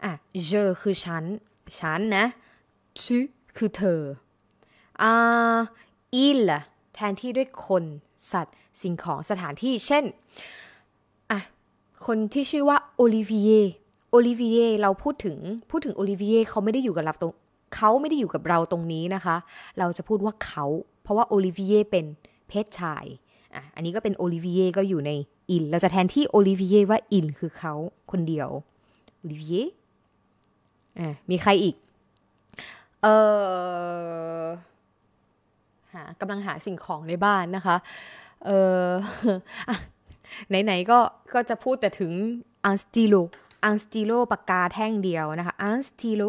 S1: อ่ะจอคือฉัน ฉันนะชูคือเธออ่าอิลแทนที่ด้วยคนสัตว์สิ่งของสถานที่เช่นอ่ะคนที่ชื่อว่าโอลิเวียโอลิเวียเราพูดถึงพูดถึงโอลิเวียเขาไม่ได้อยู่กับเราตรงเขาไม่ได้อยู่กับเราตรงนี้นะคะ เราจะพูดว่าเขา เพราะว่าโอลิเวียเป็นเพศชายอ่ะอันนี้ก็เป็นโอลิเวียก็อยู่ในอิน เราจะแทนที่โอลิเวียว่าอินคือเขาคนเดียวโอลิเวียอ่ะมีใครอีก เออหากำลังหาสิ่งของในบ้านนะคะ เออไหนๆก็ ก็จะพูดแต่ถึงอันสติโล อันสติโลปากกาแท่งเดียวนะคะ อันสติโล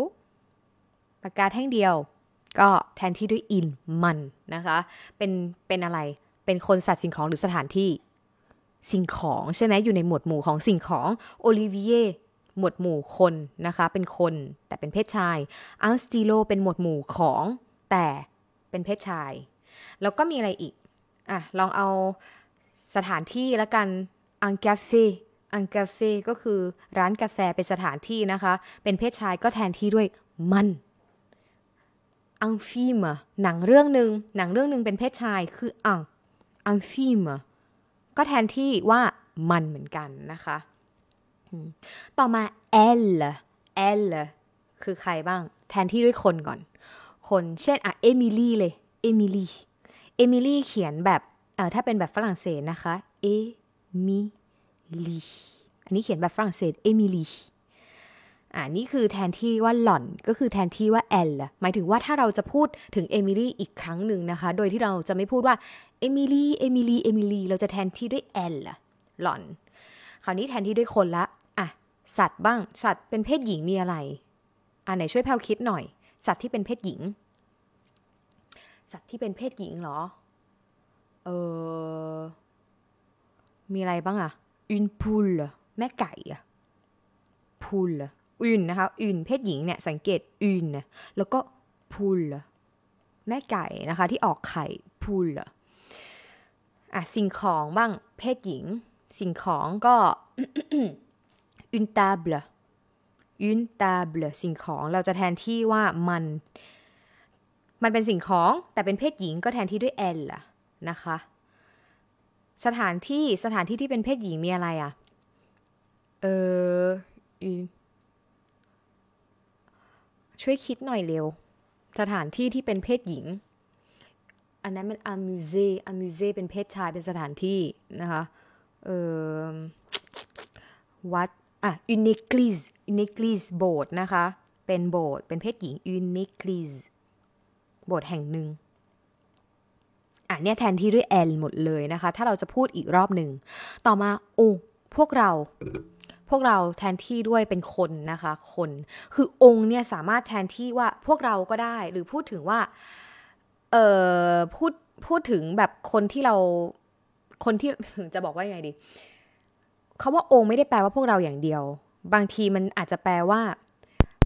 S1: ปากกาแท่งเดียวก็แทนที่ด้วยอินมันนะคะ เป็นเป็นอะไรเป็นคนสัตว์สิ่งของหรือสถานที่ สิ่งของใช่ไหมอยู่ในหมวดหมู่ของสิ่งของโอลิเวียหมวดหมู่คนนะคะ เป็นคนแต่เป็นเพศชาย อังสติโลเป็นหมวดหมู่ของแต่เป็นเพศชายแล้วก็มีอะไรอีกอ่ะลองเอาสถานที่ละกันอังกาเฟอังกาเฟก็คือร้านกาแฟเป็นสถานที่นะคะเป็นเพศชายก็แทนที่ด้วยมันอังฟิมหนังเรื่องหนึ่ง หนังเรื่องหนึ่งเป็นเพศชายคืออังอังฟิมก็แทนที่ว่ามันเหมือนกันนะคะ ต่อมาเเอลอลคือใครบ้าง แทนที่ด้วยคนก่อน คนเช่นอ่ะเอมิลี่เลย เอมิลี่ เอมิลี่เขียนแบบ เอ่อ ถ้าเป็นแบบฝรั่งเศสนะคะเอมิลี่อันนี้เขียนแบบฝรั่งเศส เอมิลี่อ่านี่คือแทนที่ว่าหล่อน ก็คือแทนที่ว่าแอลหมายถึงว่าถ้าเราจะพูดถึงเอมิลี่อีกครั้งหนึ่งนะคะ โดยที่เราจะไม่พูดว่าเอมิลี่เอมิลี่เอมิลี่เราจะแทนที่ด้วยแอลหล่อนคราวนี้แทนที่ด้วยคนละอ่ะสัตว์บ้าง สัตว์เป็นเพศหญิงมีอะไร อ่าไหนช่วยแพลวคิดหน่อย สัตว์ที่เป็นเพศหญิง สัตว์ที่เป็นเพศหญิงเหรอเออ มีอะไรบ้างอะ่ะอินพูลแม่ไก่อะพูลอื่นนะคะ อื่นเพศหญิงเนี่ยสังเกตอื่นแล้วก็พูลแม่ไก่นะคะ ที่ออกไข่พูลอ่ะสิ่งของบ้าง เพศหญิง สิ่งของก็อินตาเบลอินตาเบลสิ่งของเราจะแทนที่ว่ามัน มันเป็นสิ่งของ แต่เป็นเพศหญิงก็แทนที่ด้วยแอนล่ะนะคะ สถานที่สถานที่ ที่เป็นเพศหญิงมีอะไรอะ่ะ เอออินช่วยคิดหน่อยเร็ว สถานที่ ที่เป็นเพศหญิง อันนั้นมันอามูเซอามูเซเป็นเพศชายเป็นสถานที่นะคะเออวัด อ่ะยูนิคลิสยูนิคลิสโบสถ์นะคะ เป็นโบสถ์เป็นเพศหญิงยูนิคลิสโบสถ์แห่งหนึ่งอ่ะเนี่ยแทนที่ด้วยอลหมดเลยนะคะ ถ้าเราจะพูดอีกรอบหนึ่ง ต่อมา โอพวกเราวกเราแทนที่ด้วยเป็นคนนะคะคน คือองค์เนี่ยสามารถแทนที่ว่าพวกเราก็ได้หรือพูดถึงว่า เอ่อ พูดพูดถึงแบบคนที่เราคนที่จะบอกว่ายังไงดีเขาว่าองค์ไม่ได้แปลว่าพวกเราอย่างเดียว บางทีมันอาจจะแปลว่า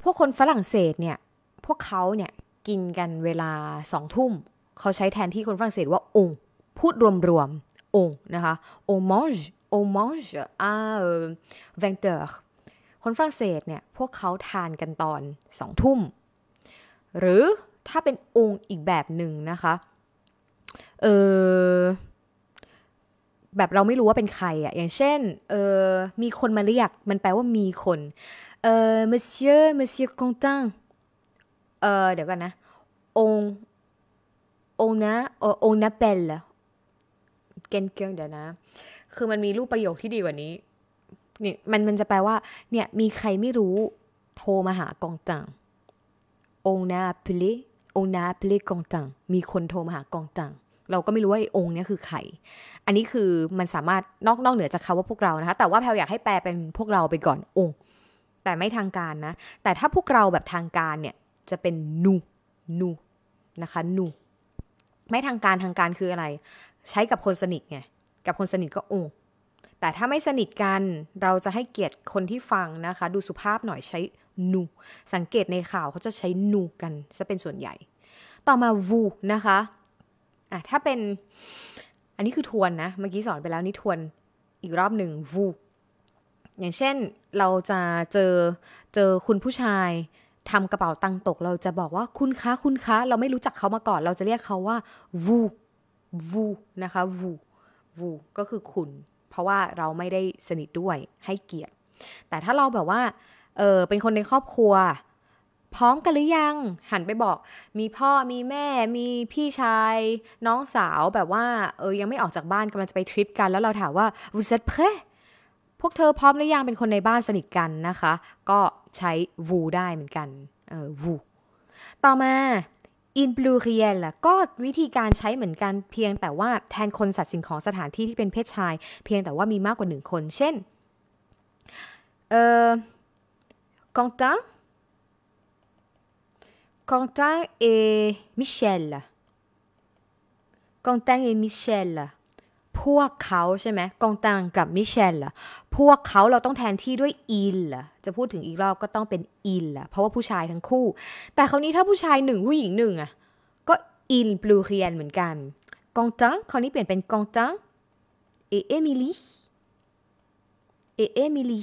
S1: พวกคนฝรั่งเศสเนี่ยพวกเขาเนี่ยกินกันเวลาสองทุ่มเขาใช้แทนที่คนฝรั่งเศสว่าองค์ พูดรวมๆองค์นะคะองค์มอง on mange à 20 h e u r คนฝรั่งเศสเนี่ย พวกเขาทานกันตอนสองทุ่ม หรือถ้าเป็นองค์อีกแบบหนึ่งนะคะ เออแบบเราไม่รู้ว่าเป็นใครอะอย่างเช่นเออมีคนมาเรียก มันแปลว่ามีคนเออ monsieur monsieur contin เออเดี๋ยวกันนะ ององนะองนาเปลเกนเกียงเดี๋ยวนะคือมันมีรูปประโยคที่ดีกว่านี้นี่มันมันจะแปลว่า เนี่ยมีใครไม่รู้โทรมาหากองตัง องนาพิลิองนาพิลิกองตังมีคนโทรมาหากองตัง เราก็ไม่รู้ว่าอองค์นี้คือใคร อันนี้คือมันสามารถนอกนอกเหนือจากคาว่าพวกเรานะคะ แต่ว่าแพลอยากให้แปลเป็นพวกเราไปก่อนองค์แต่ไม่ทางการนะ แต่ถ้าพวกเราแบบทางการเนี่ย จะเป็นนูนูนะคะนูไม่ทางการทางการคืออะไร ใช้กับคนสนิทไงกับคนสนิทก็โอ้แต่ถ้าไม่สนิทกัน เราจะให้เกียรติคนที่ฟังนะคะ ดูสุภาพหน่อยใช้นู สังเกตในข่าวเขาจะใช้นูกันซะเป็นส่วนใหญ่ ต่อมาวูนะคะ อ่ะถ้าเป็น อันนี้คือทวนนะ เมื่อกี้สอนไปแล้วนี่ทวนอีกรอบหนึ่งวู อย่างเช่นเราจะเจอเจอคุณผู้ชายทำกระเป๋าตังตก เราจะบอกว่าคุณคะคุณคะ เราไม่รู้จักเขามาก่อน เราจะเรียกเขาว่าวูวูนะคะวูวูก็คือคุณ เพราะว่าเราไม่ได้สนิทด้วยให้เกียรติ แต่ถ้าเราแบบว่าเออเป็นคนในครอบครัว พร้อมกันหรือยังหันไปบอก มีพ่อมีแม่ มีพี่ชาย น้องสาวแบบว่าเออยังไม่ออกจากบ้านกำลังจะไปทริปกัน แล้วเราถามว่าวุเซตเพพวกเธอพร้อมหรือยัง เป็นคนในบ้านสนิทกันนะคะ ก็ใช้วูได้เหมือนกันเออวูต่อมา in pluriel ก็วิธีการใช้เหมือนกันเพียงแต่ว่าแทนคนสัตว์สิ่งของสถานที่ที่เป็นเพศชายเพียงแต่ว่ามีมากกว่าหนึ่งคน เช่นเอ่อ Quentin Quentin et Michel Quentin et Michel พวกเขาใช่ไหมกองตังกับมิเชลล์พวกเขาเราต้องแทนที่ด้วยอินล่ะจะพูดถึงอีกรอบก็ต้องเป็นอินล่ะเพราะว่าผู้ชายทั้งคู่ แต่คราวนี้ถ้าผู้ชายหนึ่งผู้หญิงหนึ่งอะก็อินบลูเคียนเหมือนกัน กองตังคราวนี้เปลี่ยนเป็นกองตังเอเอมิลีเอเอมิลี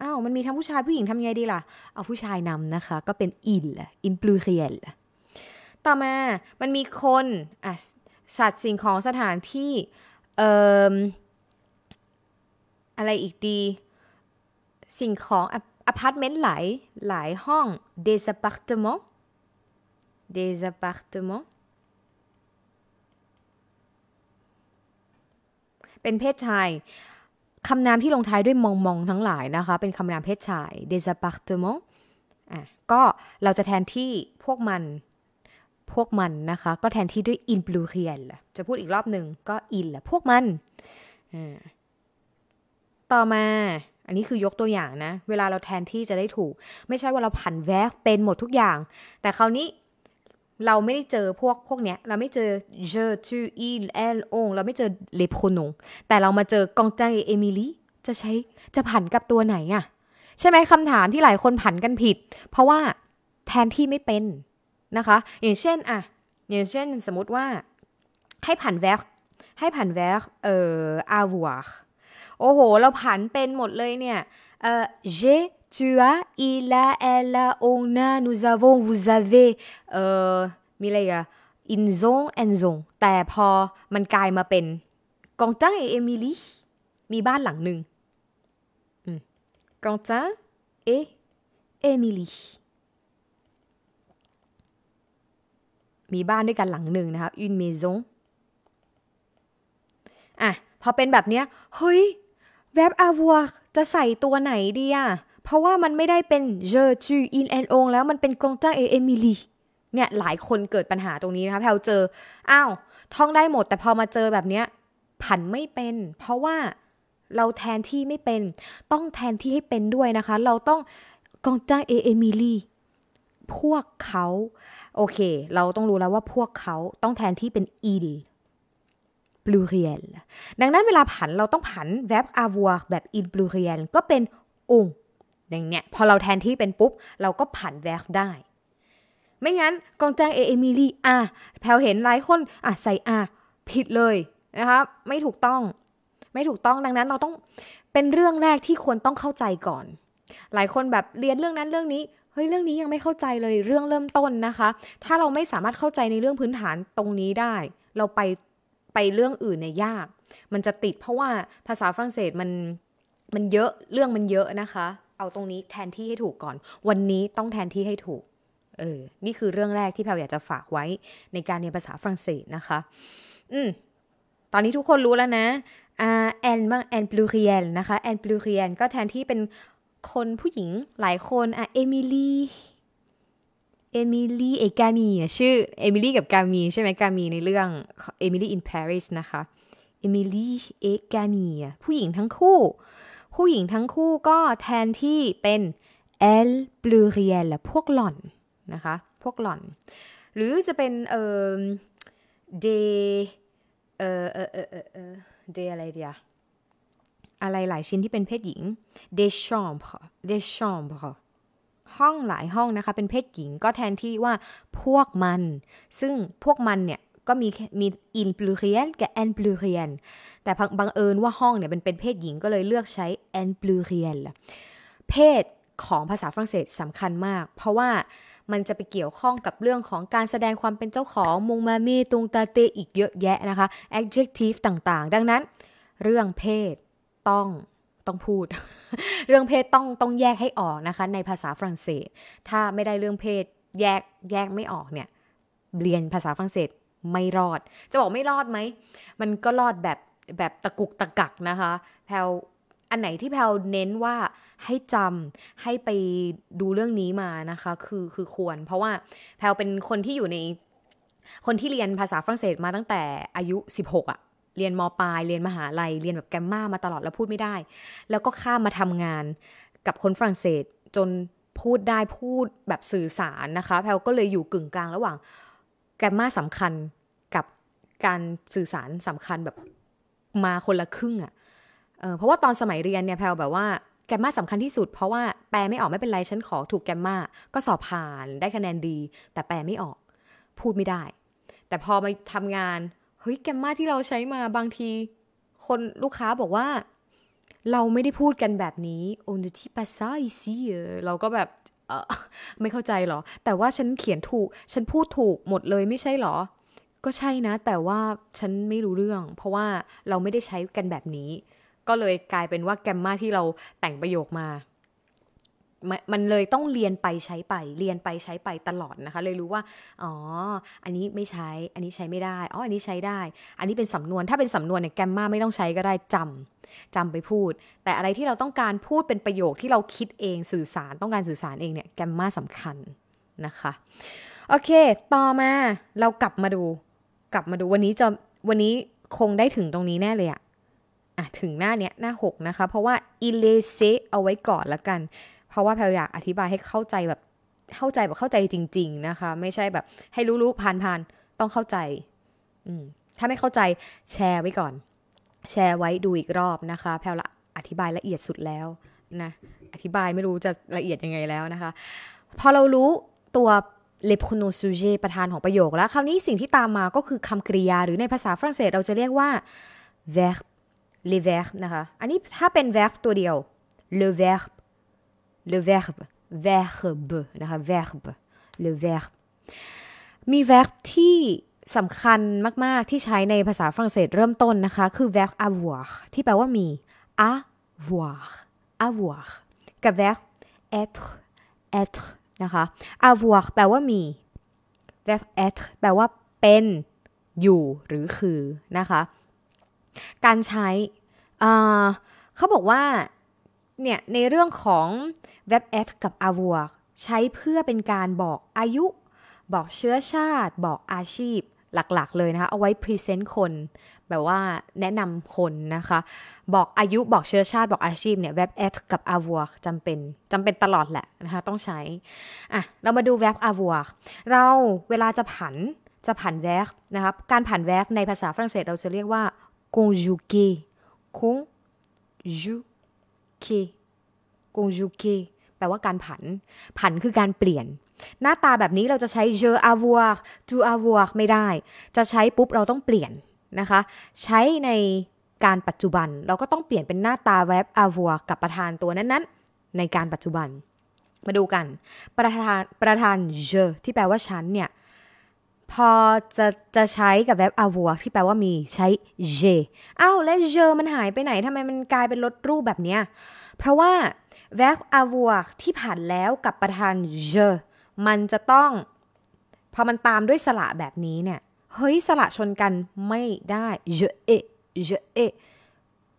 S1: อ้าวมันมีทั้งผู้ชายผู้หญิงทำไงดีล่ะ เอาผู้ชายนำนะคะก็เป็นอินล่ะอินบลูเคียนล่ะต่อมามันมีคนอะสัตว์สิ่งของสถานที่เอ่อะไรอีกดีสิ่งของอพาร์ตเมนต์หลายหลายห้อง des appartements des appartements เป็นเพศชายคำนามที่ลงท้ายด้วยมองมองทั้งหลายนะคะ เป็นคำนามเพศชาย des appartements อ่ะก็เราจะแทนที่พวกมันพวกมันนะคะ ก็แทนที่ด้วย in blue คือ l จะพูดอีกรอบหนึ่งก็ in ละพวกมัน ต่อมาอันนี้คือยกตัวอย่างนะ เวลาเราแทนที่จะได้ถูก ไม่ใช่ว่าเราผันแวกเป็นหมดทุกอย่าง แต่คราวนี้เราไม่ได้เจอพวกพวกเนี้ยเราไม่เจอเจอ u ูอีแอลองเราไม่เจอเลปโค o n แต่เรามาเจอกองจเอมิลี่จะใช้จะผันกับตัวไหนอะใช่ไหมคำถามที่หลายคนผันกันผิด เพราะว่าแทนที่ไม่เป็นนะคะอย่างเช่นอ่ะอย่างเช่นสมมติว่า ให้ผ่านแวกให้ผ่านแวกเอ่ออาวัวโอ้โห เราผ่านเป็นหมดเลยเนี่ย เอ่อ j a ต tu a ี il a elle on a nous avons vous avez เอ่อมีอะไรอ่ะ i ิน ont elles o n แต่พอมันกลายมาเป็นกองตั้งเอมิลี่มีบ้านหลังหนึ่งกองตั้งเอเอมิลี่มีบ้านด้วยกันหลังหนึ่งนะคะ une maison อ่ะพอเป็นแบบเนี้ยเฮ้ย verb avoir จะใส่ตัวไหนดีอ่ะ เพราะว่ามันไม่ได้เป็น je tu in and on แล้วมันเป็นกองจ้าเอเอมิลีเนี่ยหลายคนเกิดปัญหาตรงนี้นะคะแพลเจออ้าว ท่องได้หมด แต่พอมาเจอแบบเนี้ยผันไม่เป็น เพราะว่าเราแทนที่ไม่เป็น ต้องแทนที่ให้เป็นด้วยนะคะ เราต้องกองจ้าเอเอมิลีพวกเขาโอเค เราต้องรู้แล้วว่าพวกเขาต้องแทนที่เป็น il pluriel ดังนั้นเวลาผันเราต้องผัน verb avoir แบบ il pluriel ก็เป็นองอย่างเนี้ยพอเราแทนที่เป็นปุ๊บ เราก็ผัน verb ได้ ไม่งั้นกองแจ้งเอเอมิลี่อ่ะแพลเห็นหลายคนอ่ะใส่อะผิดเลยนะคะไม่ถูกต้อง ไม่ถูกต้องดังนั้นเราต้อง เป็นเรื่องแรกที่ควรต้องเข้าใจก่อน หลายคนแบบเรียนเรื่องนั้นเรื่องนี้เฮ้ย เรื่องนี้ยังไม่เข้าใจเลยเรื่องเริ่มต้นนะคะ ถ้าเราไม่สามารถเข้าใจในเรื่องพื้นฐานตรงนี้ได้ เราไปไปเรื่องอื่นเนี่ยยาก มันจะติดเพราะว่าภาษาฝรั่งเศสมันมันเยอะเรื่องมันเยอะนะคะ เอาตรงนี้แทนที่ให้ถูกก่อน วันนี้ต้องแทนที่ให้ถูก เออ นี่คือเรื่องแรกที่แพลอยากจะฝากไว้ในการเรียนภาษาฝรั่งเศสนะคะ อืมตอนนี้ทุกคนรู้แล้วนะแอนบ้างแอนพลูเรียนนะคะแอนพลูเรียนก็แทนที่เป็นคนผู้หญิงหลายคนอ่ะเอมิลี่เอมิลี่เอกามีอะชื่อเอมิลี่กับกามีใช่ไหมกามีในเรื่องเอมิลี่อินปารีสนะคะเอมิลี่เอกามีอะผู้หญิงทั้งคู่ผู้หญิงทั้งคู่ก็แทนที่เป็นเอลบลูเรียนและพวกหล่อน นะคะ พวกหล่อน หรือจะเป็นเอ่อเดเอ่อเอ่อเอ่อเดอะไรเดียอะไรหลายชิ้นที่เป็นเพศหญิง des chambres des chambres ห้องหลายห้องนะคะ เป็นเพศหญิงก็แทนที่ว่าพวกมัน ซึ่งพวกมันเนี่ย ก็มีมี in pluriel กับ en pluriel แต่บังเอิญว่าห้องเนี่ยเป็นเป็นเพศหญิงก็เลยเลือกใช้ en pluriel เพศของภาษาฝรั่งเศสสำคัญมาก เพราะว่ามันจะไปเกี่ยวข้องกับเรื่องของการแสดงความเป็นเจ้าของมงมาเมตุงตาเต อีกเยอะแยะนะคะ adjective ต่างๆ ดังนั้นเรื่องเพศต้องต้องพูด เรื่องเพศต้องต้องแยกให้ออกนะคะ ในภาษาฝรั่งเศส ถ้าไม่ได้เรื่องเพศแยกแยกไม่ออกเนี่ย เรียนภาษาฝรั่งเศสไม่รอด จะบอกไม่รอดไหม มันก็รอดแบบแบบตะกุกตะกักนะคะแพลอันไหนที่แพลเน้นว่าให้จำให้ไปดูเรื่องนี้มานะคะ คือคือควร เพราะว่าแพลเป็นคนที่อยู่ในคนที่เรียนภาษาฝรั่งเศสมาตั้งแต่อายุ 16อะ่ะเรียนมปลายเรียนมหาลัยเรียนแบบแกมมามาตลอดแล้วพูดไม่ได้ แล้วก็ข้ามมาทำงานกับคนฝรั่งเศสจนพูดได้พูดแบบสื่อสารนะคะ แพลก็เลยอยู่กึ่งกลางระหว่างแกมมาสำคัญกับการสื่อสารสำคัญแบบมาคนละครึ่งอะ่ะเพราะว่าตอนสมัยเรียนเนี่ยแพลแบบว่าแกมมาสำคัญที่สุด เพราะว่าแปลไม่ออกไม่เป็นไรฉันขอถูกแกมมาก็สอบผ่านได้คะแนนดี แต่แปลไม่ออกพูดไม่ได้ แต่พอมาทำงานเฮ้ยแกมมาที่เราใช้มาบางที คนลูกค้าบอกว่า เราไม่ได้พูดกันแบบนี้ on ne dit า a s ça ici เราก็แบบไม่เข้าใจหรอ แต่ว่าฉันเขียนถูก ฉันพูดถูกหมดเลยไม่ใช่หรอ ก็ใช่นะ แต่ว่าฉันไม่รู้เรื่อง เพราะว่าเราไม่ได้ใช้กันแบบนี้ ก็เลยกลายเป็นว่าแกมมาที่เราแต่งประโยคมามันเลยต้องเรียนไปใช้ไป เรียนไปใช้ไปตลอดนะคะ เลยรู้ว่า อ๋อ อันนี้ไม่ใช้ อันนี้ใช้ไม่ได้อ๋ออันนี้ใช้ได้ อันนี้เป็นสำนวนถ้าเป็นสำนวนเนี่ยแกมมาไม่ต้องใช้ก็ได้จำ จำไปพูด แต่อะไรที่เราต้องการพูดเป็นประโยคที่เราคิดเองสื่อสารต้องการสื่อสารเองเนี่ยแกมมาสำคัญนะคะโอเค ต่อมา เรากลับมาดู กลับมาดูวันนี้จะวันนี้คงได้ถึงตรงนี้แน่เลยอะอะถึงหน้าเนี้ยหน้า6นะคะ เพราะว่าอิเลเซเอาไว้ก่อนละกันเพราะว่าแพลอยากอธิบายให้เข้าใจแบบเข้าใจแบบเข้าใจจริง ๆนะคะ ไม่ใช่แบบให้รู้ๆผ่านๆ ต้องเข้าใจ อืถ้าไม่เข้าใจแชร์ไว้ก่อน แชร์ไว้ดูอีกรอบนะคะ แพลวอธิบายละเอียดสุดแล้วนะอธิบายไม่รู้จะละเอียดยังไงแล้วนะคะ พอเรารู้ตัวเลปโคโนซูเจประธานของประโยคแล้ว คราวนี้สิ่งที่ตามมาก็คือคำกริยาหรือในภาษาฝรั่งเศสเราจะเรียกว่า verb le verb นะคะ อันนี้ถ้าเป็น verb ตัวเดียว le verb le verbe verbe นะคะ verbe le verbe มี verb ที่สำคัญมาก ๆ ที่ใช้ในภาษาฝรั่งเศสเริ่มต้นนะคะ คือ verb avoir ที่แปลว่ามี avoir avoir กับ verb être être นะคะ avoir แปลว่ามี verb être แปลว่าเป็นอยู่ หรือคือนะคะ การใช้เขาบอกว่าเนี่ยในเรื่องของ web อดกับ a v o วใช้เพื่อเป็นการบอกอายุ บอกเชื้อชาติ บอกอาชีพหลักๆ เลยนะคะเอาไว้พรีเซนต์คน แบบว่าแนะนำคนนะคะ บอกอายุบอกเชื้อชาติ บอกอาชีพเนี่ยเว็บแอดกับอาวัวจำเป็นจำเป็นตลอดแหละนะคะต้องใช้อ่ะเรามาดูเว็บอาวัวเราเวลาจะผันจะผันแว็บนะครับการผันแว็บในภาษาฝรั่งเศสเราจะเรียกว่า conjugué conjugué เคกงจูเคแปลว่าการผัน ผันคือการเปลี่ยน หน้าตาแบบนี้เราจะใช้ je avoir tu avoir ไม่ได้ จะใช้ปุ๊บเราต้องเปลี่ยนนะคะ ใช้ในการปัจจุบัน เราก็ต้องเปลี่ยนเป็นหน้าตาแวบ avoir กับประธานตัวนั้นๆ ในการปัจจุบัน มาดูกัน ประธานประธาน je ที่แปลว่าฉันเนี่ยพอจะจะใช้กับ verb avoir ที่แปลว่ามีใช้ je อ้าวแล้ว je มันหายไปไหนทำไมมันกลายเป็นลดรูปแบบเนี้ยเพราะว่า verb avoir ที่ผ่านแล้วกับประธาน je มันจะต้อง พอมันตามด้วยสระแบบนี้เนี่ยเฮ้ยสระชนกันไม่ได้ je e je e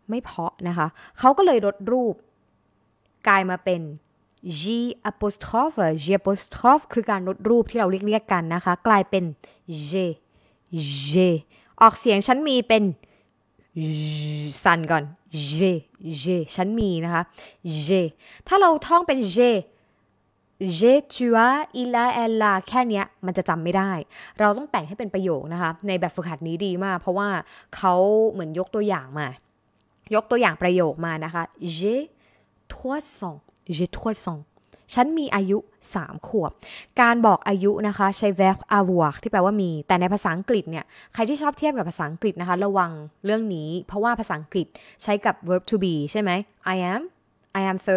S1: ไม่เพาะนะคะเขาก็เลยลดรูปกลายมาเป็น g apostrophe g apostrophe คือการลดรูปที่เราเรียกเรียกกันนะคะ กลายเป็น j j ออกเสียงฉันมีเป็นสั่นก่อน j j ฉันมีนะคะ j ถ้าเราท่องเป็น j j tu as il a elle าแค่นี้มันจะจำไม่ได้ เราต้องแต่งให้เป็นประโยคนะคะ ในแบบฝึกหัดนี้ดีมาก เพราะว่าเขาเหมือนยกตัวอย่างมา ยกตัวอย่างประโยคมานะคะ j สอง j'ai 3 ans ฉันมีอายุ3ขวบ การบอกอายุนะคะ ใช้ verb avoir ที่แปลว่ามี แต่ในภาษาอังกฤษเนี่ย ใครที่ชอบเทียบกับภาษาอังกฤษนะคะ ระวังเรื่องนี้ เพราะว่าภาษาอังกฤษใช้กับ verb to be ใช่ไหม I am I am 30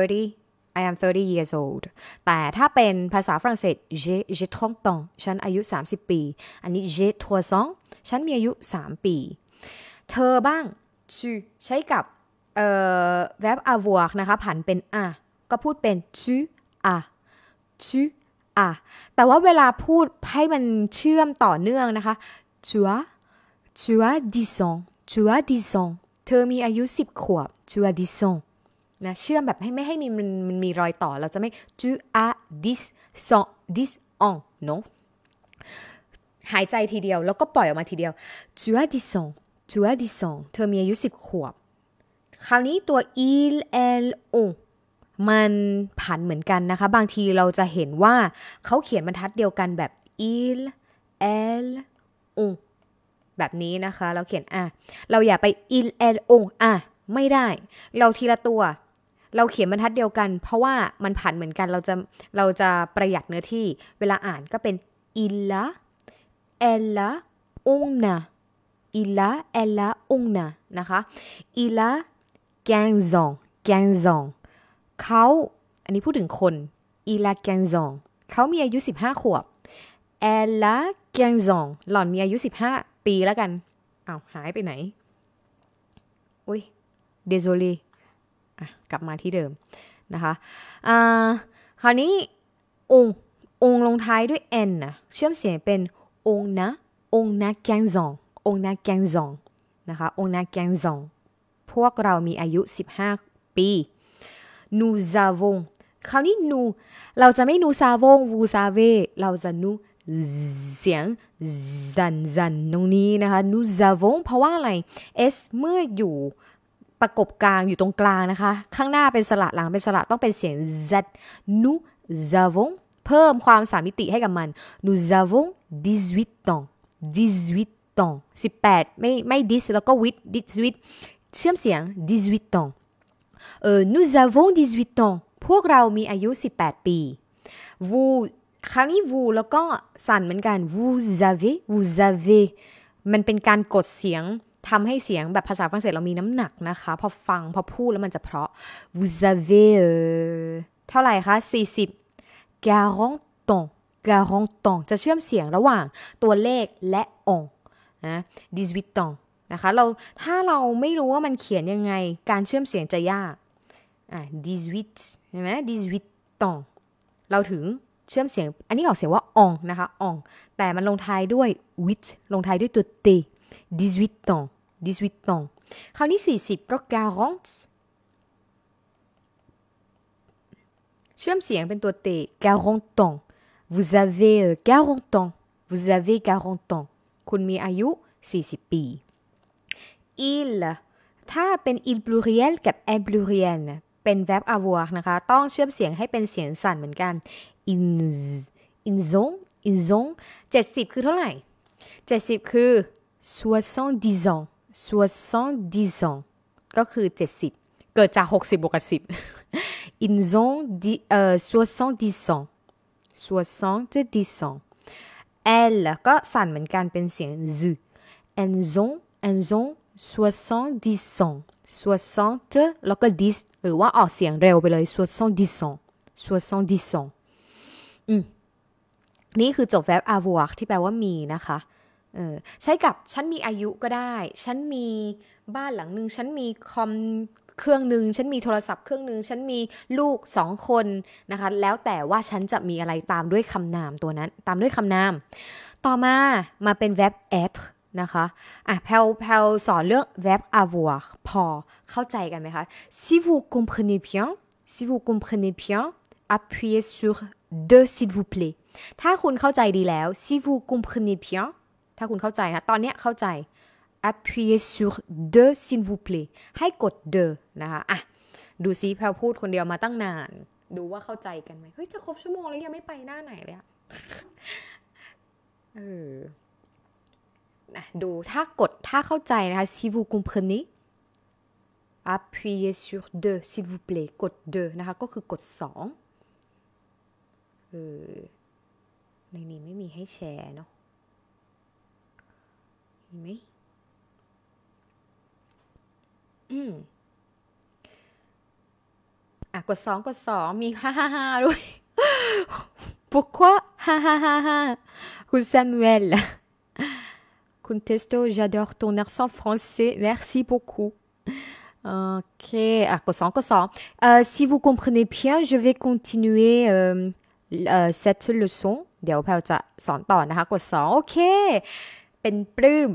S1: I am 30 years old แต่ถ้าเป็นภาษาฝรั่งเศส j'ai j'ai 30 ans ฉันอายุ 30 ปี อันนี้ j'ai 3 ans ฉันมีอายุ 3 ปี เธอบ้าง tu ใช้กับ verb avoir นะคะผันเป็น a ก็พูดเป็นชื่ออะชื่ออะแต่ว่าเวลาพูดให้มันเชื่อมต่อเนื่องนะคะชัวชัวดิซองชัวดิซองเธอมีอายุ10ขวบชัวดิซองนะ เชื่อมแบบให้ไม่ให้มีมันมันมีรอยต่อเราจะไม่ชูอาดิซองดิซองเนาะหายใจทีเดียวแล้วก็ปล่อยออกมาทีเดียวชัวดิซองชัวดิซองเธอมีอายุ10ขวบ คราวนี้ตัว il elle on มันผันเหมือนกันนะคะ บางทีเราจะเห็นว่าเขาเขียนบรรทัดเดียวกันแบบ il e l อลอแบบนี้นะคะเราเขียนอ่ะเราอย่าไป il elle o งอ่ะ ไม่ได้ เราทีละตัว เราเขียนบรรทัดเดียวกัน เพราะว่ามันผันเหมือนกันเราจะเราจะประหยัดเนื้อที่ เวลาอ่านก็เป็น il la elle la on a il la elle ล a on a นะคะ il a 1ซ ans 15 a n งเขาอันนี้พูดถึงคน อีลาแกนซองเขามีอายุ 15 ขวบแอลลาแกนซองหล่อนมีอายุ 15 ปีแล้วกันอา้าวหายไปไหน อุ้ยเดโซลีกลับมาที่เดิม นะคะคราวนี้อง องลงท้ายด้วย n นะเชื่อมเสียงเป็นองนะ องนะแกงซอง องนะแกงซองนะคะ องนะแกงซอง พวกเรามีอายุ 15 ปีนูซาวงคราวนี้นูเราจะไม่นูซาวง วูซาเว เราจะนูเสียงซันซันตรงนี้นะคะนูซาวงเพราะว่าอะไร S เมื่ออยู่ประกบกลางอยู่ตรงกลางนะคะ ข้างหน้าเป็นสระหลังเป็นสระต้องเป็นเสียง Z นูซาวงเพิ่มความสามิติให้กับมัน nous avons 18 ans 18 ans 18 ไม่ไม่ dis แล้วก็ with 18เชื่อมเสียง18 ans เออ nous avons 18 ans พวกเรามีอายุ 18 ปี vous ครั้งนี้ vous แล้วก็สั่นเหมือนกัน vous avez vous avez มันเป็นการกดเสียง ทำให้เสียง แบบภาษา ฝรั่งเศส เรามีน้ำหนัก นะคะ พอ ฟัง พอพูดแล้วมันจะเพราะ vous avez เท่าไหร่คะ 40 40 ans 40 ans จะเชื่อมเสียงระหว่าง ตัวเลขและ on นะ18 ans ะคะเราถ้าเราไม่รู้ว่ามันเขียนยังไง การเชื่อมเสียงจะยากอ่ะ18ใช่ไหม18ตองเราถึงเชื่อมเสียง อันนี้ออกเสียงว่าอองนะคะอองแต่มันลงท้ายด้วย with ลงท้ายด้วยตัว t 18ตอง18ตองคราวนี้ 40 ก็ quarante เชื่อมเสียงเป็นตัวต quarante s vous avez quarante s vous avez quarante ans คุณมีอายุ 40 ปี il ถ้าเป็น il pluriel กับ e อ l e pluriel เป็น verb avoir นะคะต้องเชื่อมเสียงให้เป็นเสียงสั่นเหมือนกัน in in อ o n ซ in จ o n ส70 คือเท่าไหร่ 70 คือ 70 ans 70 ans ก็คือ 70 เกิดจาก 60บวกกับ10 in zone เอ่อ70 ans 70 ans elle ก็สั่นเหมือนกันเป็นเสียง z en z น n ง en นซง70 60แล้วก็ dis หรือว่าออกเสียงเร็วไปเลย70 ans 70 a n อืมนี่คือจบแวบ b avoir ที่แปลว่ามีนะคะเออใช้กับฉันมีอายุก็ได้ ฉันมีบ้านหลังหนึ่งฉันมีคอมเครื่องหนึ่งฉันมีโทรศัพท์เครื่องหนึ่งฉันมีลูกสองคนนะคะแล้วแต่ว่าฉันจะมีอะไรตามด้วยคำนามตัวนั้น ตามด้วยคำนาม ต่อมามาเป็นแวบ b être นะคะ อ่ะ แพลแพลสอนเรื่อง verb avoir พอ เข้าใจกันไหมคะ si vous comprenez bien si vous comprenez bien appuyez sur deux s'il vous plaît ถ้าคุณเข้าใจดีแล้ว si vous comprenez bien ถ้าคุณเข้าใจนะ ตอนเนี้ยเข้าใจ appuyez sur deux s'il vous plaît ให้กด deux นะคะ อ่ะ ดูซิแพลพูดคนเดียวมาตั้งนาน ดูว่าเข้าใจกันไหม เฮ้ย จะครบชั่วโมงแล้ว ยังไม่ไปหน้าไหนเลยอะเออนะดู ถ้ากดถ้าเข้าใจนะคะ si vous comprenez appuyez sur deux s'il vous plaît กด deux นะคะ ก็คือกด 2 เออ ในนี้ไม่มีให้แชร์เนาะมีไหมอืมอ่ะ กดสองกดสองมีฮ่าฮ่าฮ่าด้วย pourquoi ฮ่าฮ่าฮ่าคุณแซมเวลคุณเทสโต j'adore ton accent français merci beaucoup ok อ่ะกดสองกสองเอ่อ si vous comprenez bien je vais continuer เอ่อเอ cette leçon เดี๋ยวแพลจะสอนต่อนะคะกดสองโอเค เป็นปลื้ม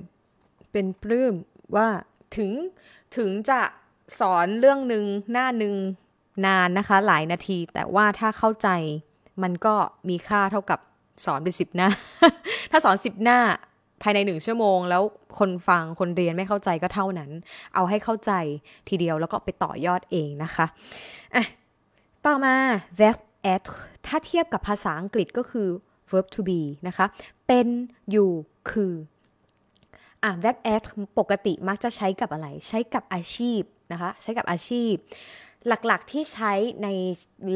S1: เป็นปลื้มว่าถึง ถึงจะสอนเรื่องหนึ่งหน้าหนึ่งนานนะคะหลายนาที แต่ว่าถ้าเข้าใจ มันก็มีค่าเท่ากับสอนไปสิบหน้า ถ้าสอนสิบหน้าภายในหนึ่งชั่วโมงแล้วคนฟังคนเรียนไม่เข้าใจก็เท่านั้น เอาให้เข้าใจทีเดียวแล้วก็ไปต่อยอดเองนะคะอ่ะต่อมา verb être ถ้าเทียบกับภาษาอังกฤษก็คือ verb to be นะคะเป็น อยู่ คืออ่ะ verb être ปกติมักจะใช้กับอะไร ใช้กับอาชีพนะคะ ใช้กับอาชีพ หลักๆที่ใช้ใน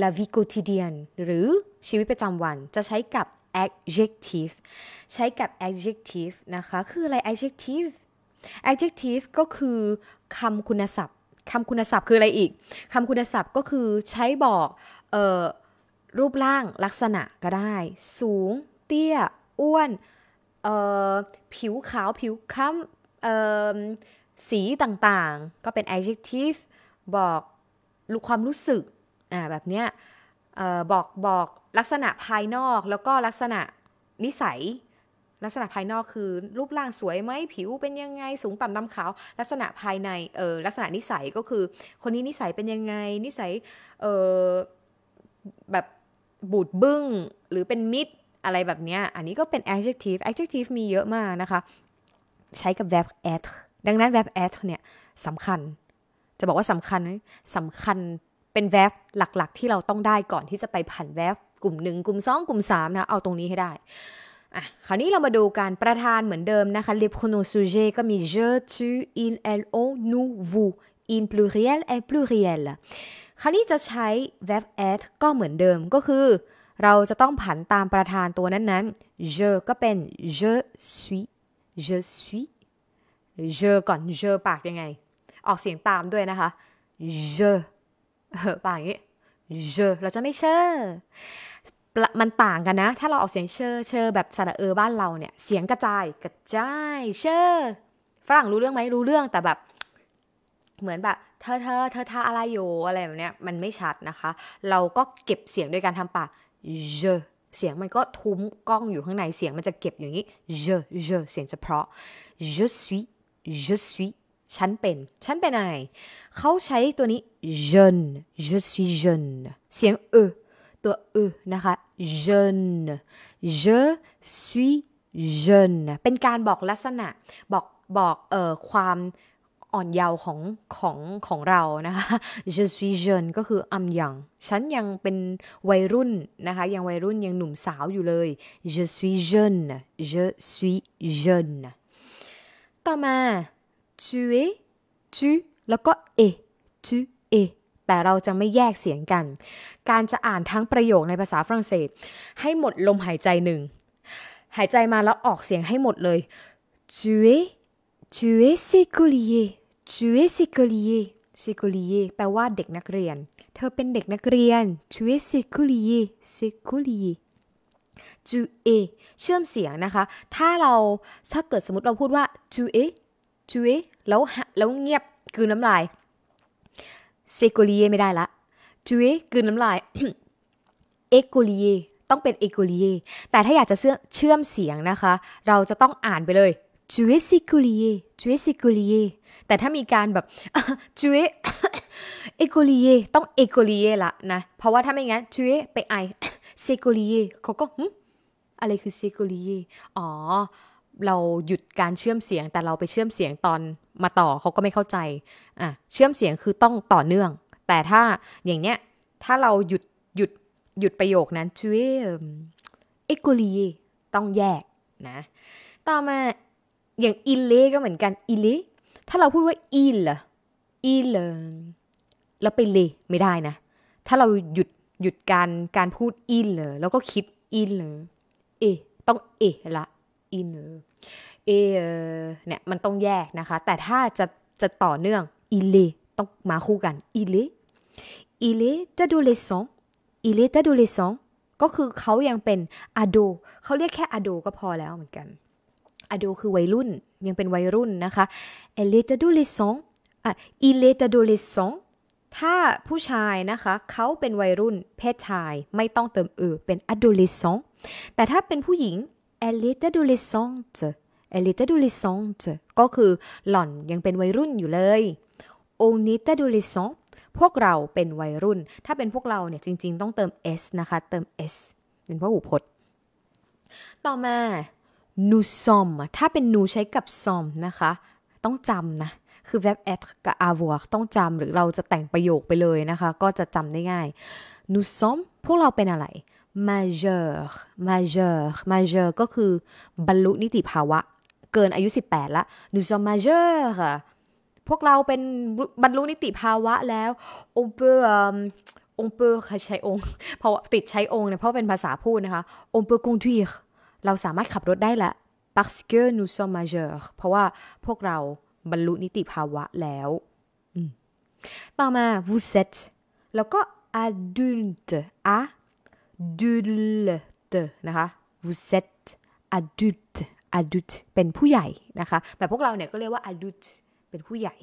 S1: la vie quotidienne หรือชีวิตประจำวันจะใช้กับ adjective ใช้กับ adjective นะคะ คืออะไร adjective adjective ก็คือคำคุณศัพท์ คำคุณศัพท์คืออะไรอีก คำคุณศัพท์ก็คือใช้บอกออรูปร่างลักษณะก็ได้ สูง เตี้ย อ้วน ผิวขาวผิวคล้ำสีต่าง ๆ ก็เป็น adjective บอกความรู้สึก แบบเนี้ยบอกบอกลักษณะภายนอกแล้วก็ลักษณะนิสัย ลักษณะภายนอกคือรูปร่างสวยไหมผิวเป็นยังไงสูงต่ำดำขาว ลักษณะภายใน เออลักษณะนิสัยก็คือ คนนี้นิสัยเป็นยังไงนิสัย เออแบบบูดบึง้ง หรือเป็นมิดอะไรแบบเนี้ย อันนี้ก็เป็น adjective adjective มีเยอะมากนะคะ ใช้กับ verb at ดังนั้น verb at เนี่ยสำคัญ จะบอกว่าสำคัญไหมสำคัญเป็น verb หลักๆ ที่เราต้องได้ก่อนที่จะไปผัน verb กลุ่ม 1 กลุ่ม 2 กลุ่ม3นะเอาตรงนี้ให้ได้อ่ะคราวนี้เรามาดูการประธานเหมือนเดิมนะคะ l e pronoms s u j e t ก็มี je tu il elle on nous vous in pluriel et pluriel คราวนี้จะใช้ verb être ก็เหมือนเดิมก็คือเราจะต้องผันตามประธานตัวนั้นๆ je ก็เป็น je suis je suis je ก่อน je ปากยังไง ออกเสียงตามด้วยนะคะ je ปากอย่างนี้ je เราจะไม่เชื่อมันต่างกันนะ ถ้าเราออกเสียงเชอเชอแบบสระเออบ้านเราเนี่ย เสียงกระจายกระจายเชอฝรั่งรู้เรื่องไหม รู้เรื่องแต่แบบ เหมือนแบบ เธอเธอเธอทาอะไรอยู่อะไรแบบเนี้ย มันไม่ชัดนะคะ เราก็เก็บเสียง ด้วยการทำปากเอเสียงมันก็ทุ้มกล้องอยู่ข้างใน เสียงมันจะเก็บอย่างนี้เอเอเสียงจะเพราะ je suis je suis ฉันเป็น ฉันเป็นอะไรเขาใช้ตัวนี้ jeune je suis jeune เสียงเออตัวเออนะคะ jeune je suis jeune เป็นการบอกลักษณะบอกบอกเอ่อความอ่อนเยาว์ของของของเรานะคะ je suis jeune ก็คือ I'm young ฉันยังเป็นวัยรุ่นนะคะ ยังวัยรุ่นยังหนุ่มสาวอยู่เลย je suis jeune je suis jeune ต่อมา tu es tu แล้วก็ e tu es แต่เราจะไม่แยกเสียงกัน การจะอ่านทั้งประโยคในภาษาฝรั่งเศส ให้หมดลมหายใจหนึ่ง หายใจมาแล้วออกเสียงให้หมดเลย tu es tu es é c o l i e r tu es é c o l i e r é c o l i e r แปลว่าเด็กนักเรียน เธอเป็นเด็กนักเรียน tu es é c o l i e r é c o l i e r จูเอเชื่อมเสียงนะคะ ถ้าเราถ้าเกิดสมมติเราพูดว่าจูเอจูเอแล้วแล้วเงียบคือน้ำลายเซโกลีเยไม่ได้ละจุยกืนน้ำลายเอกโกลีเยต้องเป็นเอกโกลีเยแต่ถ้าอยากจะเชื่อมเสียงนะคะ เราจะต้องอ่านไปเลยจุยซิกลีเยจุยซิกลีเยแต่ถ้ามีการแบบจุยเอกโกลีเยต้องเอกโกลีเยละนะ เพราะว่าถ้าไม่งั้นจุยไปไอเซโกลีเยเขาก็อะไรคือเซโกลีเยอ๋อเราหยุดการเชื่อมเสียงแต่เราไปเชื่อมเสียงตอนมาต่อเขาก็ไม่เข้าใจอ่ะเชื่อมเสียงคือต้องต่อเนื่อง แต่ถ้าอย่างเนี้ยถ้าเราหยุด หยุดหยุดประโยคนั้นชวเอกลีต้องแยกนะ ต่อมาอย่างอิเลก็เหมือนกันอิเลถ้าเราพูดว่าอิลอิลแล้วไปเลไม่ได้นะ ถ้าเราหยุดหยุดการการพูดอิลแล้วก็คิดอิลเอต้องเอละ i n เอเนี่ยมันต้องแยกนะคะ แต่ถ้าจะจะต่อเนื่อง il est ต้องมาคู่กัน il est il est adolescent il est adolescent ก็คือเขายังเป็น ado เขาเรียกแค่ ado ก็พอแล้วเหมือนกัน ado คือวัยรุ่นยังเป็นวัยรุ่นนะคะอ l เ e est adolescent อะ il est adolescent ถ้าผู้ชายนะคะเขาเป็นวัยรุ่นเพศชายไม่ต้องเติมเออเป็น adolescent แต่ถ้าเป็นผู้หญิง elle est adolescente elle est adolescente ก็คือหล่อนยังเป็นวัยรุ่นอยู่เลย on est adolescent พวกเราเป็นวัยรุ่น ถ้าเป็นพวกเราเนี่ยจริงๆต้องเติม s นะคะ เติม s เป็นพหูพจน์ ต่อมา nous sommes ถ้าเป็น nous ใช้กับ sommes นะคะ ต้องจำนะ คือ verb être กับ avoir ต้องจำหรือเราจะแต่งประโยคไปเลยนะคะ ก็จะจำได้ง่าย nous sommes พวกเราเป็นอะไร majeur majeur majeur ก็คือบรรลุนิติภาวะ เกินอายุ 18ละ nous sommes m a j e u r พวกเราเป็นบรรลุนิติภาวะแล้ว on peut on peut ใช้องเพราะติดใช้องเนี่ยเพราะเป็นภาษาพูดนะคะ on peut conduire เราสามารถขับรถได้ละ parce que nous sommes m a j e u r เพราะว่าพวกเราบรรลุนิติภาวะแล้วต่อมา vous êtes แล้วก็ adulte a adulte นะคะ vous êtes adulte adulte เป็นผู้ใหญ่นะคะ แต่พวกเราเนี่ยก็เรียกว่า adulte เป็นผู้ใหญ่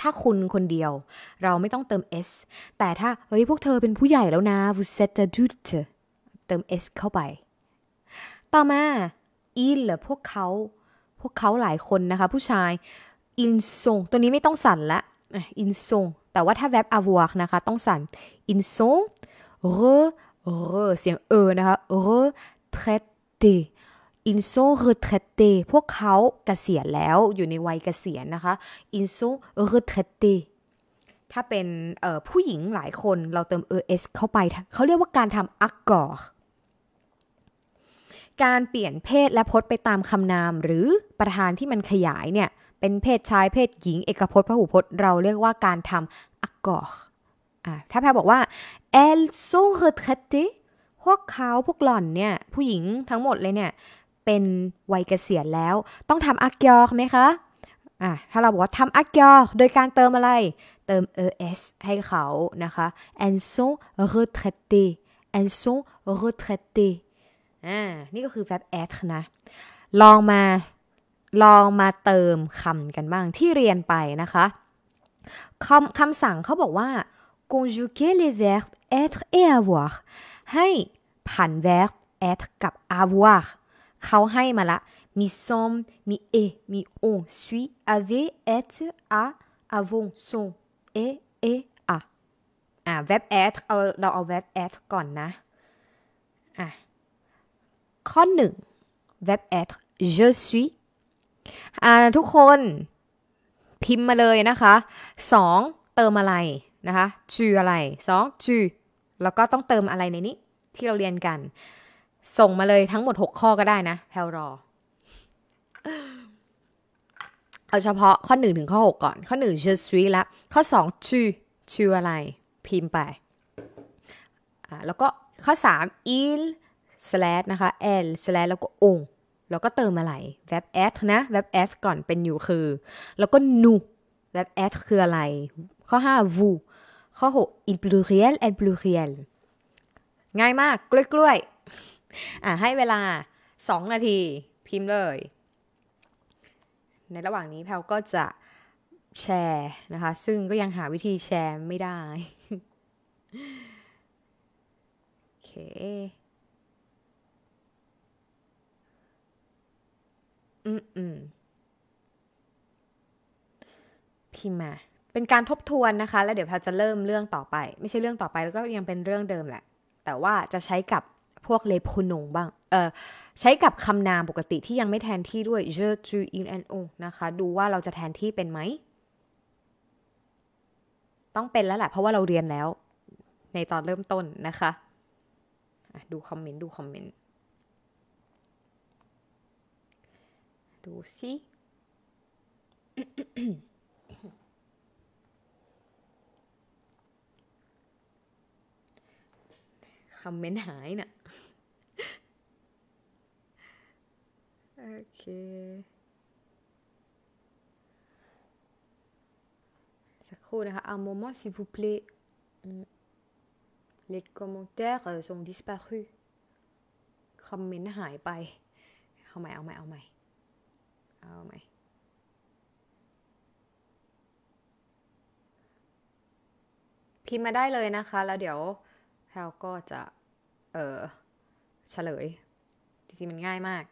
S1: ถ้าคุณคนเดียวเราไม่ต้องเติม s แต่ถ้าเฮ้ยพวกเธอเป็นผู้ใหญ่แล้วนะ vous êtes adulte เติม s เข้าไป ต่อมา il พวกเขา พวกเขาหลายคนนะคะ ผู้ชาย i ิ s ซ o n ตัวนี้ไม่ต้องสั่นละ i ิ s ซ o n แต่ว่าถ้าแวบอาว o i ์นะคะ ต้องสั่น i ิ s ซ o n ร re re เสียงเออนะคะ retraité ils sont retraités พวกเขาเกษียณแล้วอยู่ในวัยเกษียณนะคะ ils sont retraités ถ้าเป็นผู้หญิงหลายคนเราเติม es เข้าไปเขาเรียกว่าการทำ accord การเปลี่ยนเพศและพจน์ไปตามคำนาม หรือประธานที่มันขยายเนี่ย เป็นเพศชายเพศหญิง เอกพจน์ พหูพจน์เราเรียกว่าการทำ accord ถ้าแพรบอกว่า elles o n r e t r a i t e พวกเขาพวกหล่อนเนี่ย ผู้หญิงทั้งหมดเลยเนี่ย เป็นวัยเกษียณแล้ว ต้องทำอักยอกไหมคะอ่ะถ้าเราบอกว่าทำอักยอกโดยการเติมอะไร เติม es ให้เขานะคะ elles o n r e t r a i t e elles o n r e t r a i t e อ่า นี่ก็คือ verb ê t นะลองมาลองมาเติมคำกันบ้าง ที่เรียนไปนะคะคำคำสั่งเขาบอกว่า conjuguer les verbes être et avoir ให้ผัน verb être กับ avoir เขาให้มาละมี som มี e มี on suis avait être a avons sont et et a อ่า verb être เอาเราเอา verb être ก่อนนะอ่ะข้อหนึ่ง verb être je suis อ่าทุกคนพิมพ์มาเลยนะคะ 2. เติมอะไรนะคะจูอะไรสองจูแล้วก็ต้องเติมอะไรในนี้ที่เราเรียนกัน ส่งมาเลยทั้งหมด 6 ข้อก็ได้นะแพลรอ เอาเฉพาะข้อ 1 ถึงข้อ 6 ก่อนข้อ 1 ชื่อสวีละข้อ 2 ชื่อ ชื่ออะไรพิมพ์ไปแล้วก็ ข้อ 3 il slash นะคะ l slash แล้วก็องแล้วก็เติมอะไร web อสนะ web อสก่อนเป็นอยู่คือ แล้วก็ nu web อสคืออะไรข้อ 5 vu ข้อ6 i n pluriel and pluriel ง่ายมาก กล้วยกล้วยอ่ะ ให้เวลา 2 นาที พิมพ์เลย ในระหว่างนี้ แพลก็จะแชร์นะคะ ซึ่งก็ยังหาวิธีแชร์ไม่ได้ โอเค อืมอืมพิมพ์มาเป็นการทบทวนนะคะ แล้วเดี๋ยวเราจะเริ่มเรื่องต่อไป ไม่ใช่เรื่องต่อไปแล้วก็ยังเป็นเรื่องเดิมแหละ แต่ว่าจะใช้กับพวกเลพนงบ้าง เออใช้กับคำนามปกติที่ยังไม่แทนที่ด้วย je tu il ิ n on นะคะ ดูว่าเราจะแทนที่เป็นไหม ต้องเป็นแล้วแหละเพราะว่าเราเรียนแล้ว ในตอนเริ่มต้นนะคะดูคอมเมนต์ดูคอมเมนต์ดูสิคอมเมนต์หายนะ่ะ โอเค สักครู่นะคะ un moment s'il vous plaît les commentaires sont disparus คอมเมนต์หายไป เอาใหม่ เอาใหม่ เอาใหม่ เอาใหม่ พิมพ์มาได้เลยนะคะ แล้วเดี๋ยวแพลก็จะเออเฉลยจริงๆมันง่ายมาก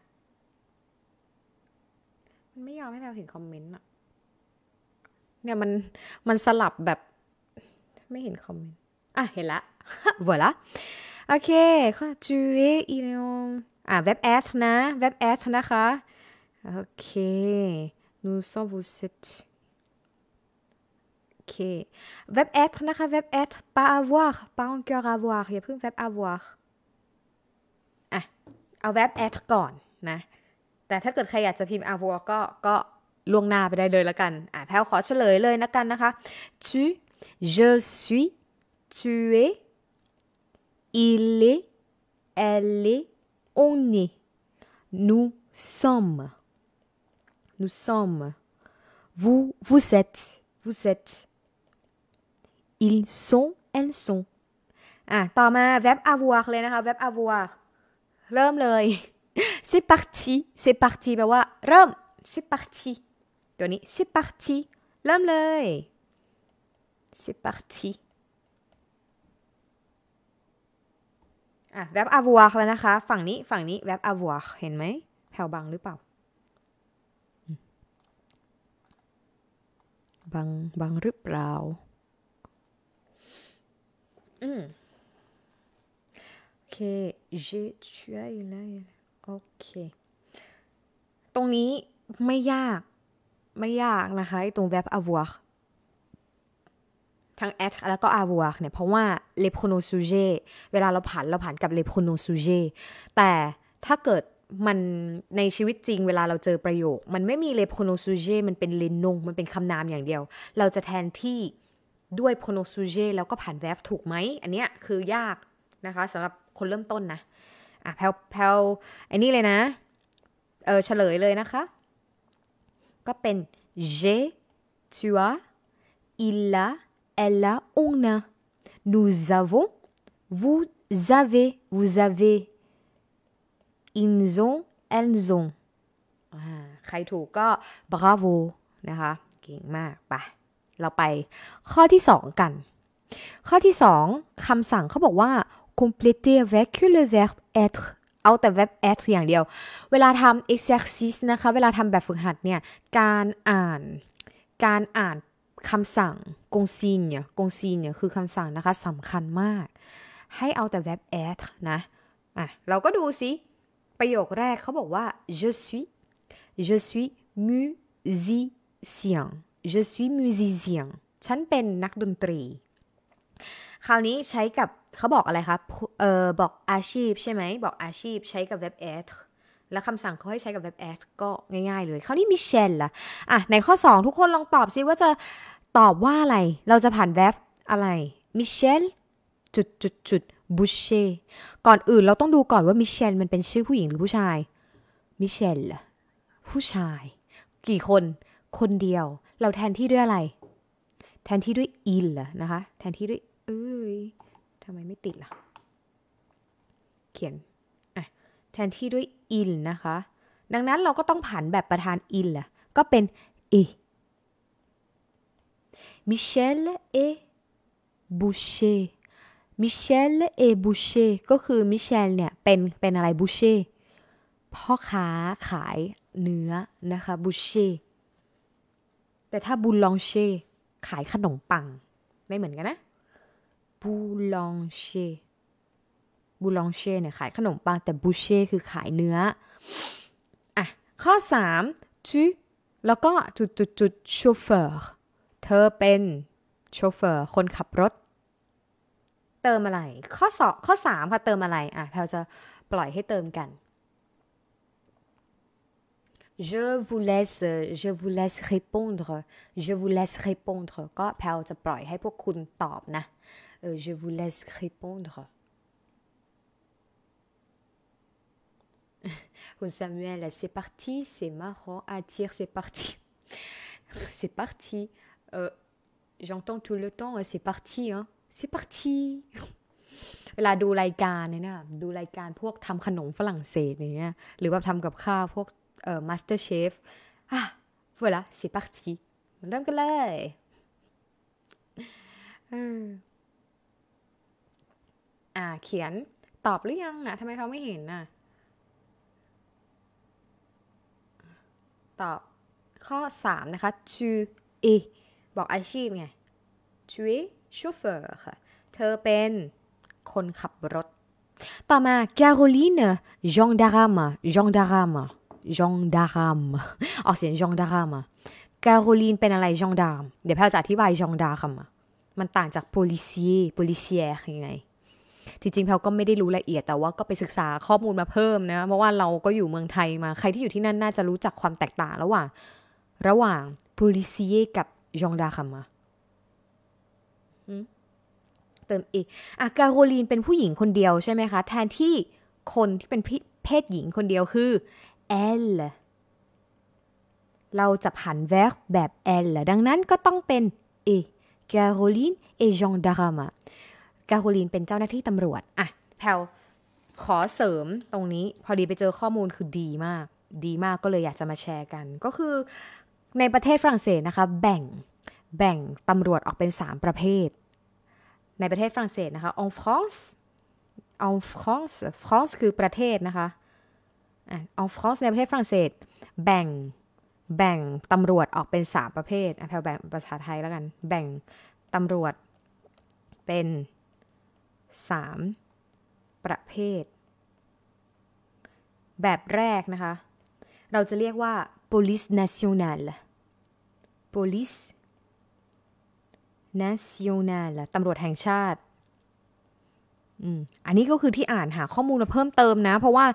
S1: มันไม่ยอมให้แพลเห็นคอมเมนต์อะเนี่ยมันมันสลับแบบ ไม่เห็นคอมเมนต์ อ่ะ เห็นละอร์ละโอเคค่ะจูเออีเลงอ่ะ เว็บ แอดนะ เว็บ แอดนะคะ โอเคนูซอบูเซต Ok. Verbe être นะคะ web être pas avoir pas encore avoir อย่าเพิ่ง verbe avoir อ่ะเอา hein. verbe être ก่อนนะแต่ถ้าเกิดใครอยากจะพิมพ์ avoir ก็ก็ล่วงหน้าไปได้เลยละกันอ่ะแพลวขอเฉลยเลยละกันนะคะ ah, tu je suis tu es il est elle est on est nous sommes nous sommes vous vous êtes vous êtes ils sont elles sont อ่ะต่อมา hein, verb avoir เลยนะคะ verb avoir เริ่มเลย (laughs) c'est parti c'est parti แปลว่าเริ่ม ben c'est parti ตัวนี้ c'est parti เริ่มเลย eh, c'est parti อ่ะ ah, verb avoir แล้วนะคะ ฝั่งนี้ฝั่งนี้ ah, verb avoir เห็นไหมแผ่วบางหรือเปล่าบางบางหรือเปล่าอืมโอเคจ a i tué il a โอเค ตรงนี้ไม่ยาก ไม่ยากนะคะตรงแวบอาวัวทั้งแอดแล้วก็อาวัวเนี่ย เพราะว่าเลพโนซูเจเวลาเราผ่านเราผ่านกับเลพโนซูเจแต่ถ้าเกิดมันในชีวิตจริง เวลาเราเจอประโยค มันไม่มีเลโพโนซูเจมันเป็นเลนนงมันเป็นคำนามอย่างเดียว เราจะแทนที่ด้วยโพโนซูเจ แล้วก็ผ่านแวบถูกไหม อันเนี้ยคือยาก นะคะสำหรับคนเริ่มต้นนะ อ่ะแพลวแพลวอันี้เลยนะ เออเฉลยเลยนะคะก็เป็น j'ai tu as il a elle a on a nous avons vous avez vous avez ils ont elles ont ใครถูกก็ bravo นะคะเก่งมากไปเราไปข้อที่ 2 กัน ข้อที่ 2 คำสั่งเขาบอกว่า c o m p l e t e v e c le v e r b être เอาแต่ verb être อย่างเดียว เวลาทำ e x e r c i s e นะคะเวลาทำแบบฝึกหัดเนี่ยการอ่านการอ่านคำสั่งกงซีนเนี่ยกงซีนเนี่ยคือคำสั่งนะคะสำคัญมากให้เอาแต่ verb être นะอ่ะเราก็ดูสิประโยคแรกเขาบอกว่า je suis je suis musicien je suis musicien ฉันเป็นนักดนตรี คราวนี้ใช้กับเขาบอกอะไรคะ เออบอกอาชีพใช่ไหม บอกอาชีพใช้กับ verb être แล้วคำสั่งเขาให้ใช้กับ verb être ก็ง่ายๆเลย คราวนี้มิเชลล่ะ อ่ะ ในข้อ 2 ทุกคนลองตอบซิว่าจะตอบว่าอะไร เราจะผ่าน verb อะไร มิเชลจุดจุดจุดบูเช่ ก่อนอื่นเราต้องดูก่อนว่ามิเชลมันเป็นชื่อผู้หญิงหรือผู้ชาย มิเชลผู้ชาย กี่คน คนเดียวเราแทนที่ด้วยอะไร แทนที่ด้วยอินเหรอนะคะ แทนที่ด้วย เอ้ยทำไมไม่ติดล่ะเขียน แทนที่ด้วยอินนะคะ ดังนั้นเราก็ต้องผันแบบประธานินเหรอก็เป็น e m มิเชลเอบูเช h มิเชล h e l เ t b o ก็คือมิเชลเนี่ย เป็นเป็นอะไรบูเช่พ่อค้าขายเนื้อนะคะบูเชแต่ถ้าบูลองเช่ขายขนมปังไม่เหมือนกันนะบูลองเช่บูลองเช่เนี่ยขายขนมปัง แต่บูเช่คือขายเนื้ออ่ะข้อ3ชื่อแล้วก็จุดจุดจุดโชเฟอร์ เธอเป็นโชเฟอร์คนขับรถ เติมอะไร ข้อสอบข้อ3ค่ะเติมอะไรอ่ะแพลจะปล่อยให้เติมกัน je vous laisse euh, je vous laisse répondre je vous laisse répondre øh, je vous laisse répondre (laughs) Samuel c'est parti c'est marrant attire ah, c'est parti (laughs) c'est parti euh, j'entends tout le temps euh, c'est parti hein c'est parti เวลาดูรายการเนี่ยนะดูรายการพวกทำขนมฝรั่งเศสเนี่ยหรือว่าทำกับข้าวพวก (laughs) euh, Masterchef. Ah, voilà, c'est parti. Donc là. Euh. อ่าเขียนตอบหรือยังอ่ะทำไมเขาไม่เห็นน่ะ ตอบข้อ 3 นะคะ tu es บอกอาชีพไง tu es chauffeur ค่ะเธอเป็นคนขับรถต่อมา Caroline gendarme gendarme จองดารามออกเสียงจองดารามอะแคโรลีนเป็นอะไรจองดามเดี๋ยวแพลจะอธิบายจองดารามอะมันต่างจากโ o l i c i e r policier ยังไง จริงๆแพลก็ไม่ได้รู้ละเอียดแต่ว่าก็ไปศึกษาข้อมูลมาเพิ่มนะ เพราะว่าเราก็อยู่เมืองไทยมา ใครที่อยู่ที่นั่นน่าจะรู้จักความแตกต่างระหว่างระหว่าง policier กับจองดารามอะเติมเออะกาโรลีนเป็นผู้หญิงคนเดียวใช่ไหมคะแทนที่คนที่เป็นเพศหญิงคนเดียวคือ l เราจะผัน verb แบบ l ดังนั้นก็ต้องเป็น e Caroline et gendarme Caroline เป็นเจ้าหน้าที่ตำรวจ อ่ะแพลขอเสริมตรงนี้ พอดีไปเจอข้อมูลคือดีมาก ดีมากก็เลยอยากจะมาแชร์กัน ก็คือในประเทศฝรั่งเศสนะคะ แบ่ง แบ่งตำรวจออกเป็น 3 ประเภท ในประเทศฝรั่งเศสนะคะ en France en France France คือประเทศนะคะอองฟรอส์ในประเทศฝรั่งเศสแบ่งแบ่ง ตำรวจออกเป็นสามประเภทแพลแบ่งภาษาไทยแล้วกันแบ่ง ตำรวจ เป็นสามประเภท แบบแรกนะคะ เราจะเรียกว่า police n a t i o n a l police n a t i o n a l ตำรวจแห่งชาติอันนี้ก็คือที่อ่านหาข้อมูลมาเพิ่มเติมนะ เพราะว่า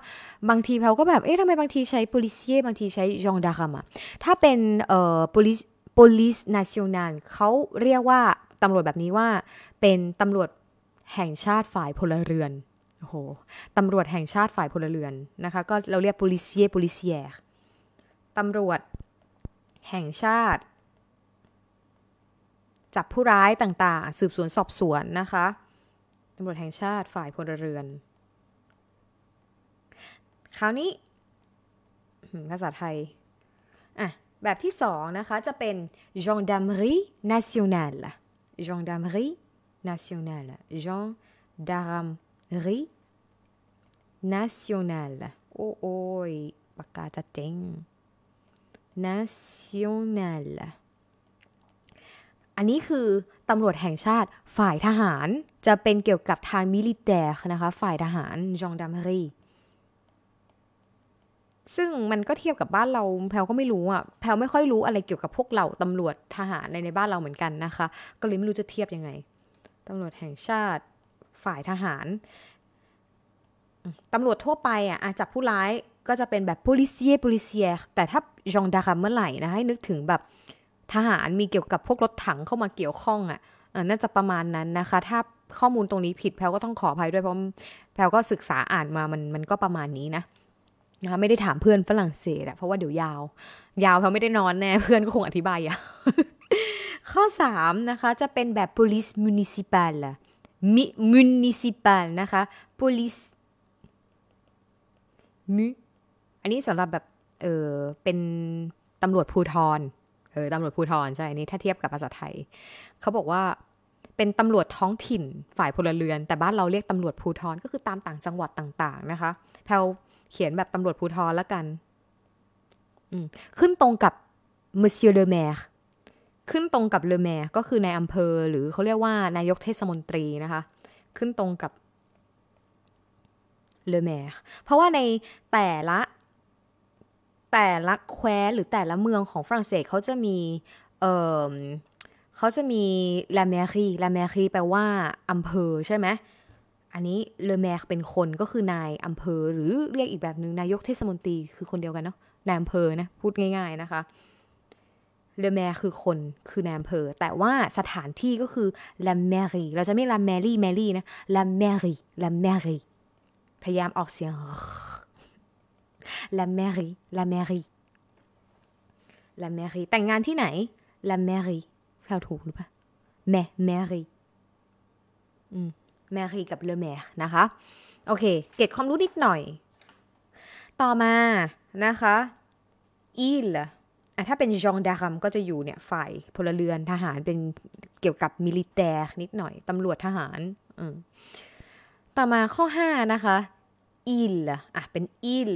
S1: บางทีเขาก็แบบเอ๊ะทำไมบางทีใช้ policie บางทีใช้ gendarme ถ้าเป็น police police national เขาเรียกว่าตำรวจแบบนี้ว่าเป็นตำรวจแห่งชาติฝ่ายพลเรือนโอ้โหตำรวจแห่งชาติฝ่ายพลเรือนนะคะก็เราเรียก policie policière ตำรวจแห่งชาติจับผู้ร้ายต่างๆ สืบสวนสอบสวนนะคะตำรวจแห่งชาติฝ่ายพลเรือน คราวนี้ภาษาไทยอ่ะแบบที่สองนะคะ จะเป็น gendarmerie nationale gendarmerie nationale gendarmerie nationale โอ้โอยปากกาจะเจ๊ง nationale อันนี้คือตำรวจแห่งชาติฝ่ายทหารจะเป็นเกี่ยวกับทางมิลิเตอร์นะคะฝ่ายทหารจองดัมรีซึ่งมันก็เทียบกับบ้านเราแพลก็ไม่รู้อ่ะแพลไม่ค่อยรู้อะไรเกี่ยวกับพวกเราตำรวจทหารในในบ้านเราเหมือนกันนะคะ ก็เลยไม่รู้จะเทียบยังไงตำรวจแห่งชาติฝ่ายทหารตำรวจทั่วไปอ่ะจับผู้ร้ายก็จะเป็นแบบ policier policier แต่ถ้าจองด a r เมื่อไหร่นะให้นึกถึงแบบทหารมีเกี่ยวกับพวกรถถังเข้ามาเกี่ยวข้องอ่ะน่าจะประมาณนั้นนะคะ ถ้าข้อมูลตรงนี้ผิดแพลก็ต้องขออภัยด้วยเพราะแพลก็ศึกษาอ่านมามันมันก็ประมาณนี้นะนะคะไม่ได้ถามเพื่อนฝรั่งเศสอะเพราะว่าเดี๋ยวยาว ยาวเขาไม่ได้นอนแน่ เพื่อนก็คงอธิบายยาข้อ 3 นะคะ จะเป็นแบบ police municipal มิ municipal นะคะ police อันนี้สำหรับแบบ เออเป็นตำรวจภูธรเออตำรวจภูธรใช่อันนี้ ถ้าเทียบกับภาษาไทย เขาบอกว่าเป็นตำรวจท้องถิ่นฝ่ายพลเรือน แต่บ้านเราเรียกตำรวจภูธรก็คือตามต่างจังหวัดต่างๆนะคะแถวเขียนแบบตำรวจภูธรแล้วกัน ขึ้นตรงกับ monsieur le maire ขึ้นตรงกับ le maire ก็คือในอำเภอ หรือเขาเรียกว่านายกเทศมนตรีนะคะ ขึ้นตรงกับ le maire เพราะว่าในแต่ละแต่ละแคว้นหรือแต่ละเมืองของฝรั่งเศสเขาจะมี เออเขาจะมีลาเมรีลาเมรีแปลว่าอำเภอใช่ไหม อันนี้เลแมรเป็นคนก็คือนายอำเภอ หรือเรียกอีกแบบหนึง่งนายกเทศมนตรีคือคนเดียวกันเนาะ นายอำเภอ นะ พูดง่ายๆนะคะเลแมรคือคนคือนายอำเภอ แต่ว่าสถานที่ก็คือลาเมรีเราจะไม่ลาเมรีเมรีนะลาเมรีลาเมรีพยายามออกเสียง la mairie la mairie la mairie แต่งงานที่ไหน la mairie แปวถูกหรือเปล่าแม s mairie อม mairie กับ le maire นะคะโอเคเก็บความรู้นิดหน่อย ต่อมานะคะ il อ่ะถ้าเป็นจองดารมก็จะอยู่เนี่ย ฝ่ายพลเรือนทหารเป็นเกี่ยวกับมิลิเตอร์นิดหน่อย ตำรวจทหารต่อมาข้อ5นะคะอิลอ่ะเป็นอิล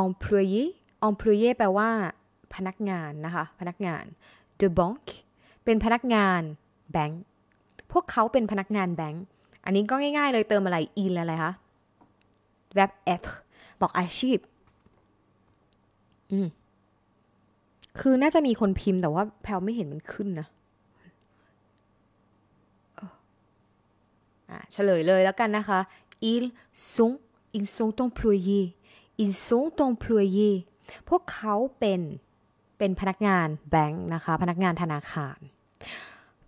S1: employé employé แปลว่า พนักงานนะคะพนักงาน h e b a n k เป็นพนักงานแบง k ์พวกเขาเป็นพนักงานแบงก์อันนี้ก็ง่ายๆเลยเติมอะไร in อะไรคะ verb être บอกอาชีพอืมคือน่าจะมีคนพิมพ์แต่ว่าแพลไม่เห็นมันขึ้นนะอ่ะเฉลยเลยแล้วกันนะคะ ils sont ils sont employés ils sont employés พวกเขาเป็นเป็นพนักงานแบงค์นะคะ พนักงานธนาคาร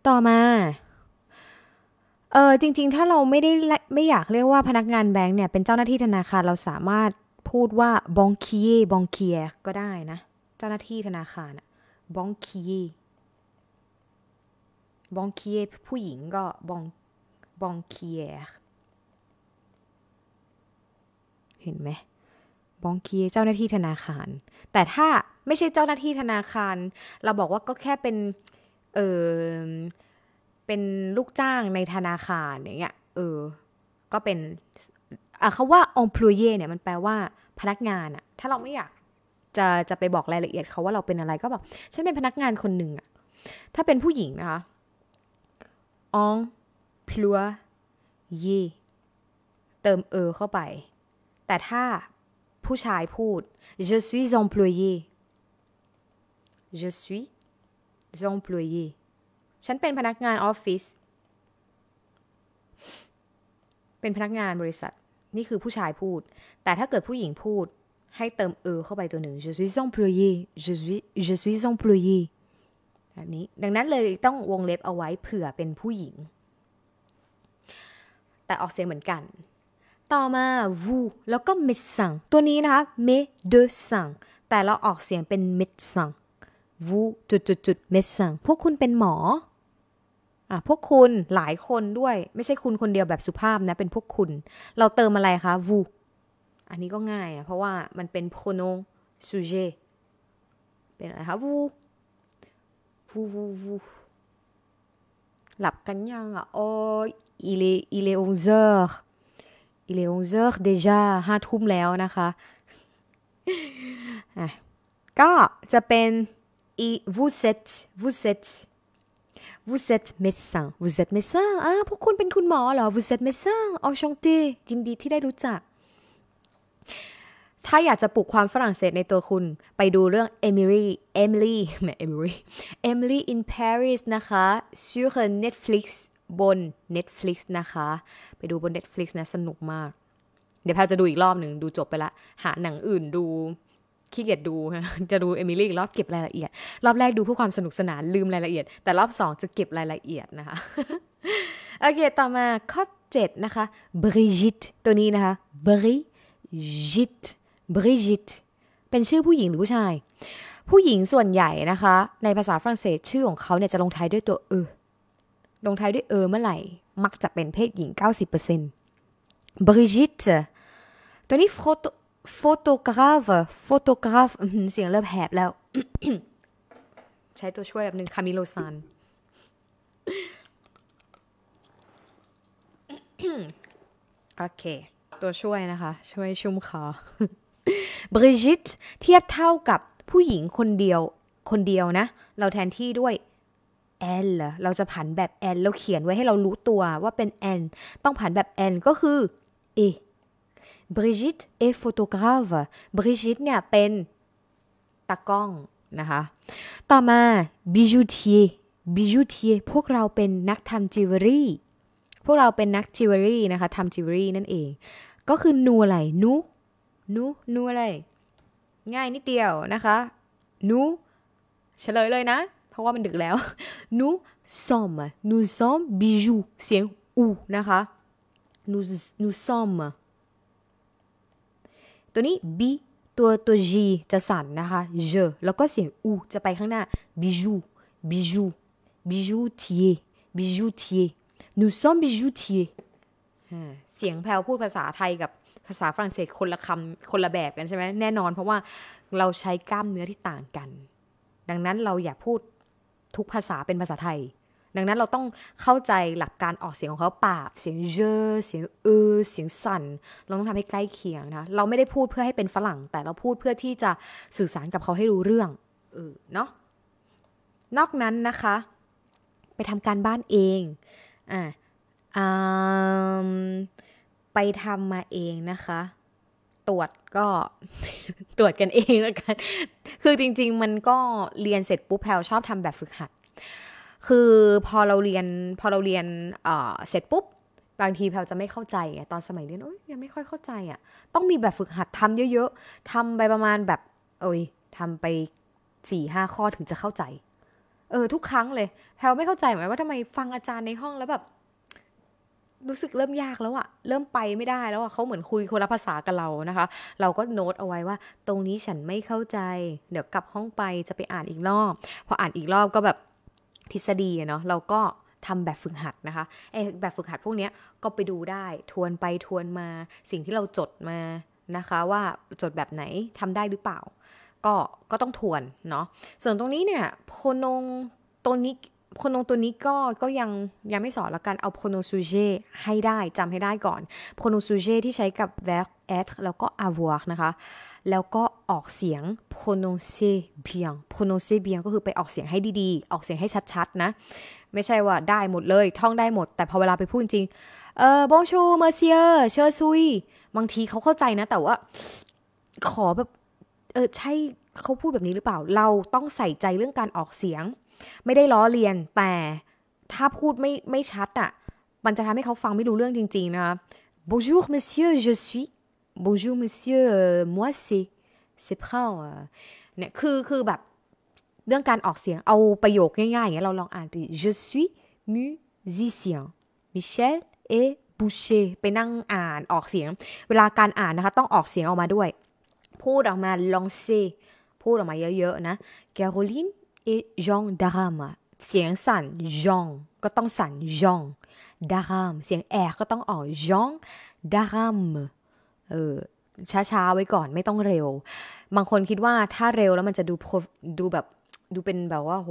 S1: ต่อมา เออจริงๆถ้าเราไม่ได้ไม่อยากเรียกว่าพนักงานแบงค์เนี่ย เป็นเจ้าหน้าที่ธนาคาร เราสามารถพูดว่าบองเคียบองเคียก็ได้นะ เจ้าหน้าที่ธนาคารบองเคียบองเคียผู้หญิงก็บองบองเคียเห็นไหม้องเคียเจ้าหน้าที่ธนาคาร แต่ถ้าไม่ใช่เจ้าหน้าที่ธนาคาร เราบอกว่าก็แค่เป็นเออเป็นลูกจ้างในธนาคารอย่างเงี้ยเออก็เป็นเขาว่าองพลูเยเนี่ยมันแปลว่าพนักงานอะถ้าเราไม่อยากจะจะไปบอกรายละเอียดเขาว่าเราเป็นอะไรก็แบบฉันเป็นพนักงานคนหนึ่งอะถ้าเป็นผู้หญิงนะคะองพล o y เยเติมเออ เข้าไป แต่ถ้าผู้ชายพูด je suis employé je suis employé ฉันเป็นพนักงานออฟฟิศ เป็นพนักงานบริษัท นี่คือผู้ชายพูด แต่ถ้าเกิดผู้หญิงพูดให้เติมเออเข้าไปตัวหนึ่ง je suis employé je suis je suis employé แบบนี้ ดังนั้นเลยต้องวงเล็บเอาไว้เผื่อเป็นผู้หญิง แต่ออกเสียงเหมือนกันต่อมา v ูแล้วก็ d e สังตัวนี้นะคะเมเดสังแต่เราออกเสียงเป็นเมสังวูจุดจุดจุดเมสังพวกคุณเป็นหมอ อ่ะ พวกคุณ หลายคนด้วย ไม่ใช่คุณคนเดียวแบบสุภาพนะ เป็นพวกคุณ เราเติมอะไรคะวูอันนี้ก็ง่ายอ่ะ เพราะว่ามันเป็น pronom sujet เป็นอะไรคะวูวูวูวูหลับกันยังอ่ะโอ้ย il est il est 11 heures อีเลองเซอร์เดจ้าห้าทุ่มแล้วนะคะก็จะเป็นอีวูเซ e s vous êtes vous êtes médecin vous êtes m อ่าพวกคุณเป็นคุณหมอเหรอวูเซ êtes m é d e c เอาชงตียินดีที่ได้รู้จัก ถ้าอยากจะปลูกความฝรั่งเศสในตัวคุณไปดูเรื่อง Emily Emily Emily Emily in p a r i ในปารีสนะคะซูเรเน็ตฟลิกซ์บน Netflix นะคะ ไปดูบน Netflix นะสนุกมาก เดี๋ยวแพลจะดูอีกรอบหนึ่งดูจบไปละหาหนังอื่นดูขี้เกียจดู จะดูเอมิลี่อีกรอบเก็บรายละเอียด รอบแรกดูเพื่อความสนุกสนานลืมรายละเอียดแต่รอบสองจะเก็บรายละเอียดนะคะโอเคต่อมาข้อ7นะคะบริจิตตัวนี้นะคะบริจิตบริจิตเป็นชื่อผู้หญิงหรือผู้ชาย ผู้หญิงส่วนใหญ่นะคะ ในภาษาฝรั่งเศสชื่อของเขาเนี่ยจะลงท้ายด้วยตัวเออลงท้ายด้วยเออเมื่อไหร่ มักจะเป็นเพศหญิง 90%บริจิตตัวนี้โฟโตโฟโตกราฟโฟโตกราฟ เสียงเริ่มแหบแล้ว ใช้ตัวช่วยแบบหนึ่งคามิโลซานโอเค ตัวช่วยนะคะ ช่วยชุ่มคอบริจิตเทียบเท่ากับผู้หญิงคนเดียวคนเดียวนะ เราแทนที่ด้วยแอนเหรอเราจะผันแบบแอน เราเขียนไว้ให้เรารู้ตัวว่าเป็นแอนต้องผันแบบแอนก็คือ เอ บริจิตเอฟโฟโ o t o g ร a p ิ e b r เนี่ยเป็นตากล้องนะคะ ต่อมา บิจูเทียบิจูเทียพวกเราเป็นนักทำจิวเวลรี่ พวกเราเป็นนักจิวเวลรี่นะคะทำจิวเวลรี่นั่นเอง ก็คือนูอะไร นูนูนูอะไร ง่ายนิดเดียวนะคะ นู เฉลยเลยนะเพราะว่ามันดึกแล้ว nous sommes nous sommes bijou เสียงอู นะคะ nous nous sommes ตัวนี้ b ตัวตัว g จะสั่นนะคะ je แล้วก็เสียง อู จะไปข้างหน้า bijou bijou bijoutier bijoutier nous sommes bijoutier เสียงแพลวพูดภาษาไทยกับภาษาฝรั่งเศสคนละคำ คนละแบบกันใช่ไหม แน่นอนเพราะว่าเราใช้กล้ามเนื้อที่ต่างกัน ดังนั้นเราอย่าพูดทุกภาษาเป็นภาษาไทย ดังนั้นเราต้องเข้าใจหลักการออกเสียงของเขาปากเสียงเยอเสียงเออเสียงสั่นเราต้องทำให้ใกล้เคียงนะ เราไม่ได้พูดเพื่อให้เป็นฝรั่ง แต่เราพูดเพื่อที่จะสื่อสารกับเขาให้รู้เรื่อง เออ เนาะนอกนั้นนะคะ ไปทำการบ้านเอง อ่าไปทำมาเองนะคะตรวจก็ตรวจกันเองแล้วกัน คือจริง ๆมันก็เรียนเสร็จปุ๊บแพลชอบทำแบบฝึกหัด คือพอเราเรียนพอเราเรียนเเสร็จปุ๊บบางทีแพลจะไม่เข้าใจตอนสมัยเรียนโอ้ยยังไม่ค่อยเข้าใจอ่ะ ต้องมีแบบฝึกหัด ทำเยอะๆทำไปประมาณแบบโอ้ยทำไปสี่ห้าข้อถึงจะเข้าใจ เออ ทุกครั้งเลยแพลไม่เข้าใจเหมือนว่าทำไมฟังอาจารย์ในห้องแล้วแบบรู้สึกเริ่มยากแล้วอะเริ่มไปไม่ได้แล้วอะเขาเหมือนคุยคนละภาษากับเรานะคะ เราก็โน้ตเอาไว้ว่า ตรงนี้ฉันไม่เข้าใจ เดี๋ยวกลับห้องไปจะไปอ่านอีกรอบ พออ่านอีกรอบก็แบบทฤษฎีเนาะ เราก็ทำแบบฝึกหัดนะคะไอ้แบบฝึกหัดพวกนี้ก็ไปดูได้ ทวนไปทวนมาสิ่งที่เราจดมานะคะ ว่าจดแบบไหนทำได้หรือเปล่า ก็ก็ต้องทวนเนาะ ส่วนตรงนี้เนี่ยโพนงตัวนี้โคนตัวนี้ก็ก็ยังยังไม่สอนแล้วกันเอาโคโนซูเจให้ได้จำให้ได้ก่อนโคโนซูเจที่ใช้กับ v e r b être แล้วก็ avoir นะคะ แล้วก็ออกเสียง prononcer bien prononcer bien ก็คือไปออกเสียงให้ดีๆ ออกเสียงให้ชัดๆนะ ไม่ใช่ว่าได้หมดเลยท่องได้หมดแต่พอเวลาไปพูดจริงเออบองชูเมอร์เซียเชอร์ซุยบางทีเขาเข้าใจนะแต่ว่า ขอแบบเออใช่เขาพูดแบบนี้หรือเปล่า เราต้องใส่ใจเรื่องการออกเสียงไม่ได้ล้อเลียน แต่ ถ้าพูดไม่ไม่ชัดอะ่ะ มันจะทำให้เขาฟังไม่รู้เรื่องจริงๆนะคะ Bonjour monsieur je suis Bonjour monsieur moi c'est c'est p r a เนี่ยคือ คือแบบเรื่องการออกเสียง เอาประโยคง่ายๆอย่างเงี้ยเราลองอ่านไป je suis musicien Michel et Boucher ไปนั่งอ่านออกเสียง เวลาการอ่านนะคะต้องออกเสียงออกมาด้วย พูดออกมาลองเซพูดออกมาเยอะๆนะ Caroline เอยงดารามะเสียงสั่นจงก็ต้องสั่นจงดารามเสียงแอก็ต้องออกยงดารามเออช้าๆไว้ก่อนไม่ต้องเร็ว บางคนคิดว่าถ้าเร็วแล้วมันจะดูดูแบบดูเป็นแบบว่า โห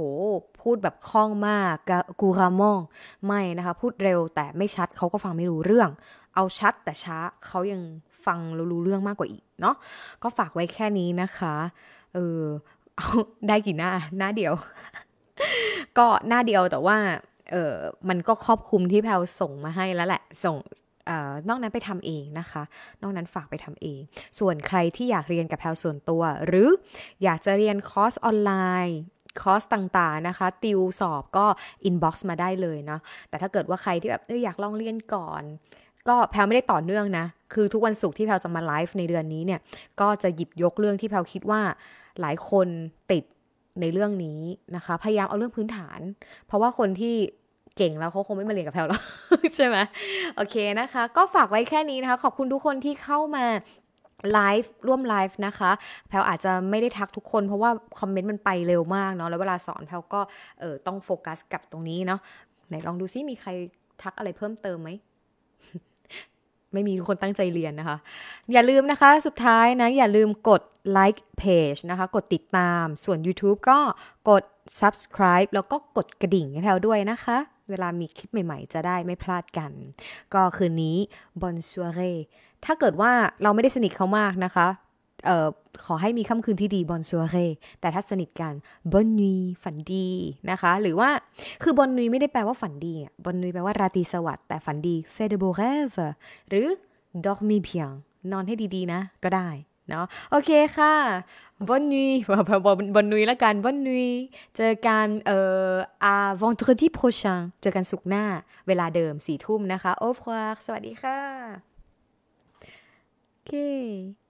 S1: พูดแบบคล่องมากกูรามอง ไม่นะคะ พูดเร็ว แต่ไม่ชัดเขาก็ฟังไม่รู้เรื่อง เอาชัดแต่ช้า เขายังฟังรู้เรื่องมากกว่าอีก เนาะก็ฝากไว้แค่นี้นะคะ เออเอาได้กี่หน้าหน้าเดียว ก็หน้าเดียวแต่ว่าเออมันก็ครอบคลุมที่แพลวส่งมาให้แล้วแหละส่งนอกนั้นไปทำเองนะคะ นอกนั้นฝากไปทำเอง ส่วนใครที่อยากเรียนกับแพลวส่วนตัว หรืออยากจะเรียนคอร์สออนไลน์ คอร์สต่างๆนะคะ ติวสอบก็อินบ็อกซ์มาได้เลยเนาะแต่ถ้าเกิดว่าใครที่แบบอออยากลองเรียนก่อน ก็แพลไม่ได้ต่อเนื่องนะคือทุกวันศุกร์ที่แพลจะมาไลฟ์ในเดือนนี้เนี่ย ก็จะหยิบยกเรื่องที่แพลคิดว่าหลายคนติดในเรื่องนี้นะคะ พยายามเอาเรื่องพื้นฐาน เพราะว่าคนที่เก่งแล้วเขาคงไม่มาเรียนกับแพลหรอกใช่ไหมโอเคนะคะ ก็ฝากไว้แค่นี้นะคะขอบคุณทุกคนที่เข้ามาไลฟ์ร่วมไลฟ์นะคะ แพลอาจจะไม่ได้ทักทุกคน เพราะว่าคอมเมนต์มันไปเร็วมากเนาะแล้วเวลาสอนแพลก็เออต้องโฟกัสกับตรงนี้เนาะไหนลองดูซิมีใครทักอะไรเพิ่มเติมไหมไม่มีคนตั้งใจเรียนนะคะ อย่าลืมนะคะ สุดท้ายนะ อย่าลืมกดไลค์เพจนะคะ กดติดตามส่วน YouTube ก็กด subscribe แล้วก็กดกระดิ่งให้แพลด้วยนะคะ เวลามีคลิปใหม่ๆ จะได้ไม่พลาดกัน ก็คืนนี้บอนซัวเรถ้าเกิดว่าเราไม่ได้สนิทเขามากนะคะเอ่อขอให้มีค่ำคืนที่ดีบอนซัวเร แต่ถ้าสนิทกันบอนนีฝันดีนะคะ หรือว่าคือบอนนีไม่ได้แปลว่าฝันดีบอนนีแปลว่าราตรีสวัสดิ์แต่ฝันดีเฟเดโบเรฟหรือดอกมีเพียงนอนให้ดีๆนะ ก็ได้เนาะโอเคค่ะบอนนุยบอนบอนนุยละกันบอนนุย เจอกันเอ่ออาวันทุกที่โพชังเจอกันสุกหน้าเวลาเดิมสี่ทุ่มนะคะ โอฟควาสวัสดีค่ะ โอเค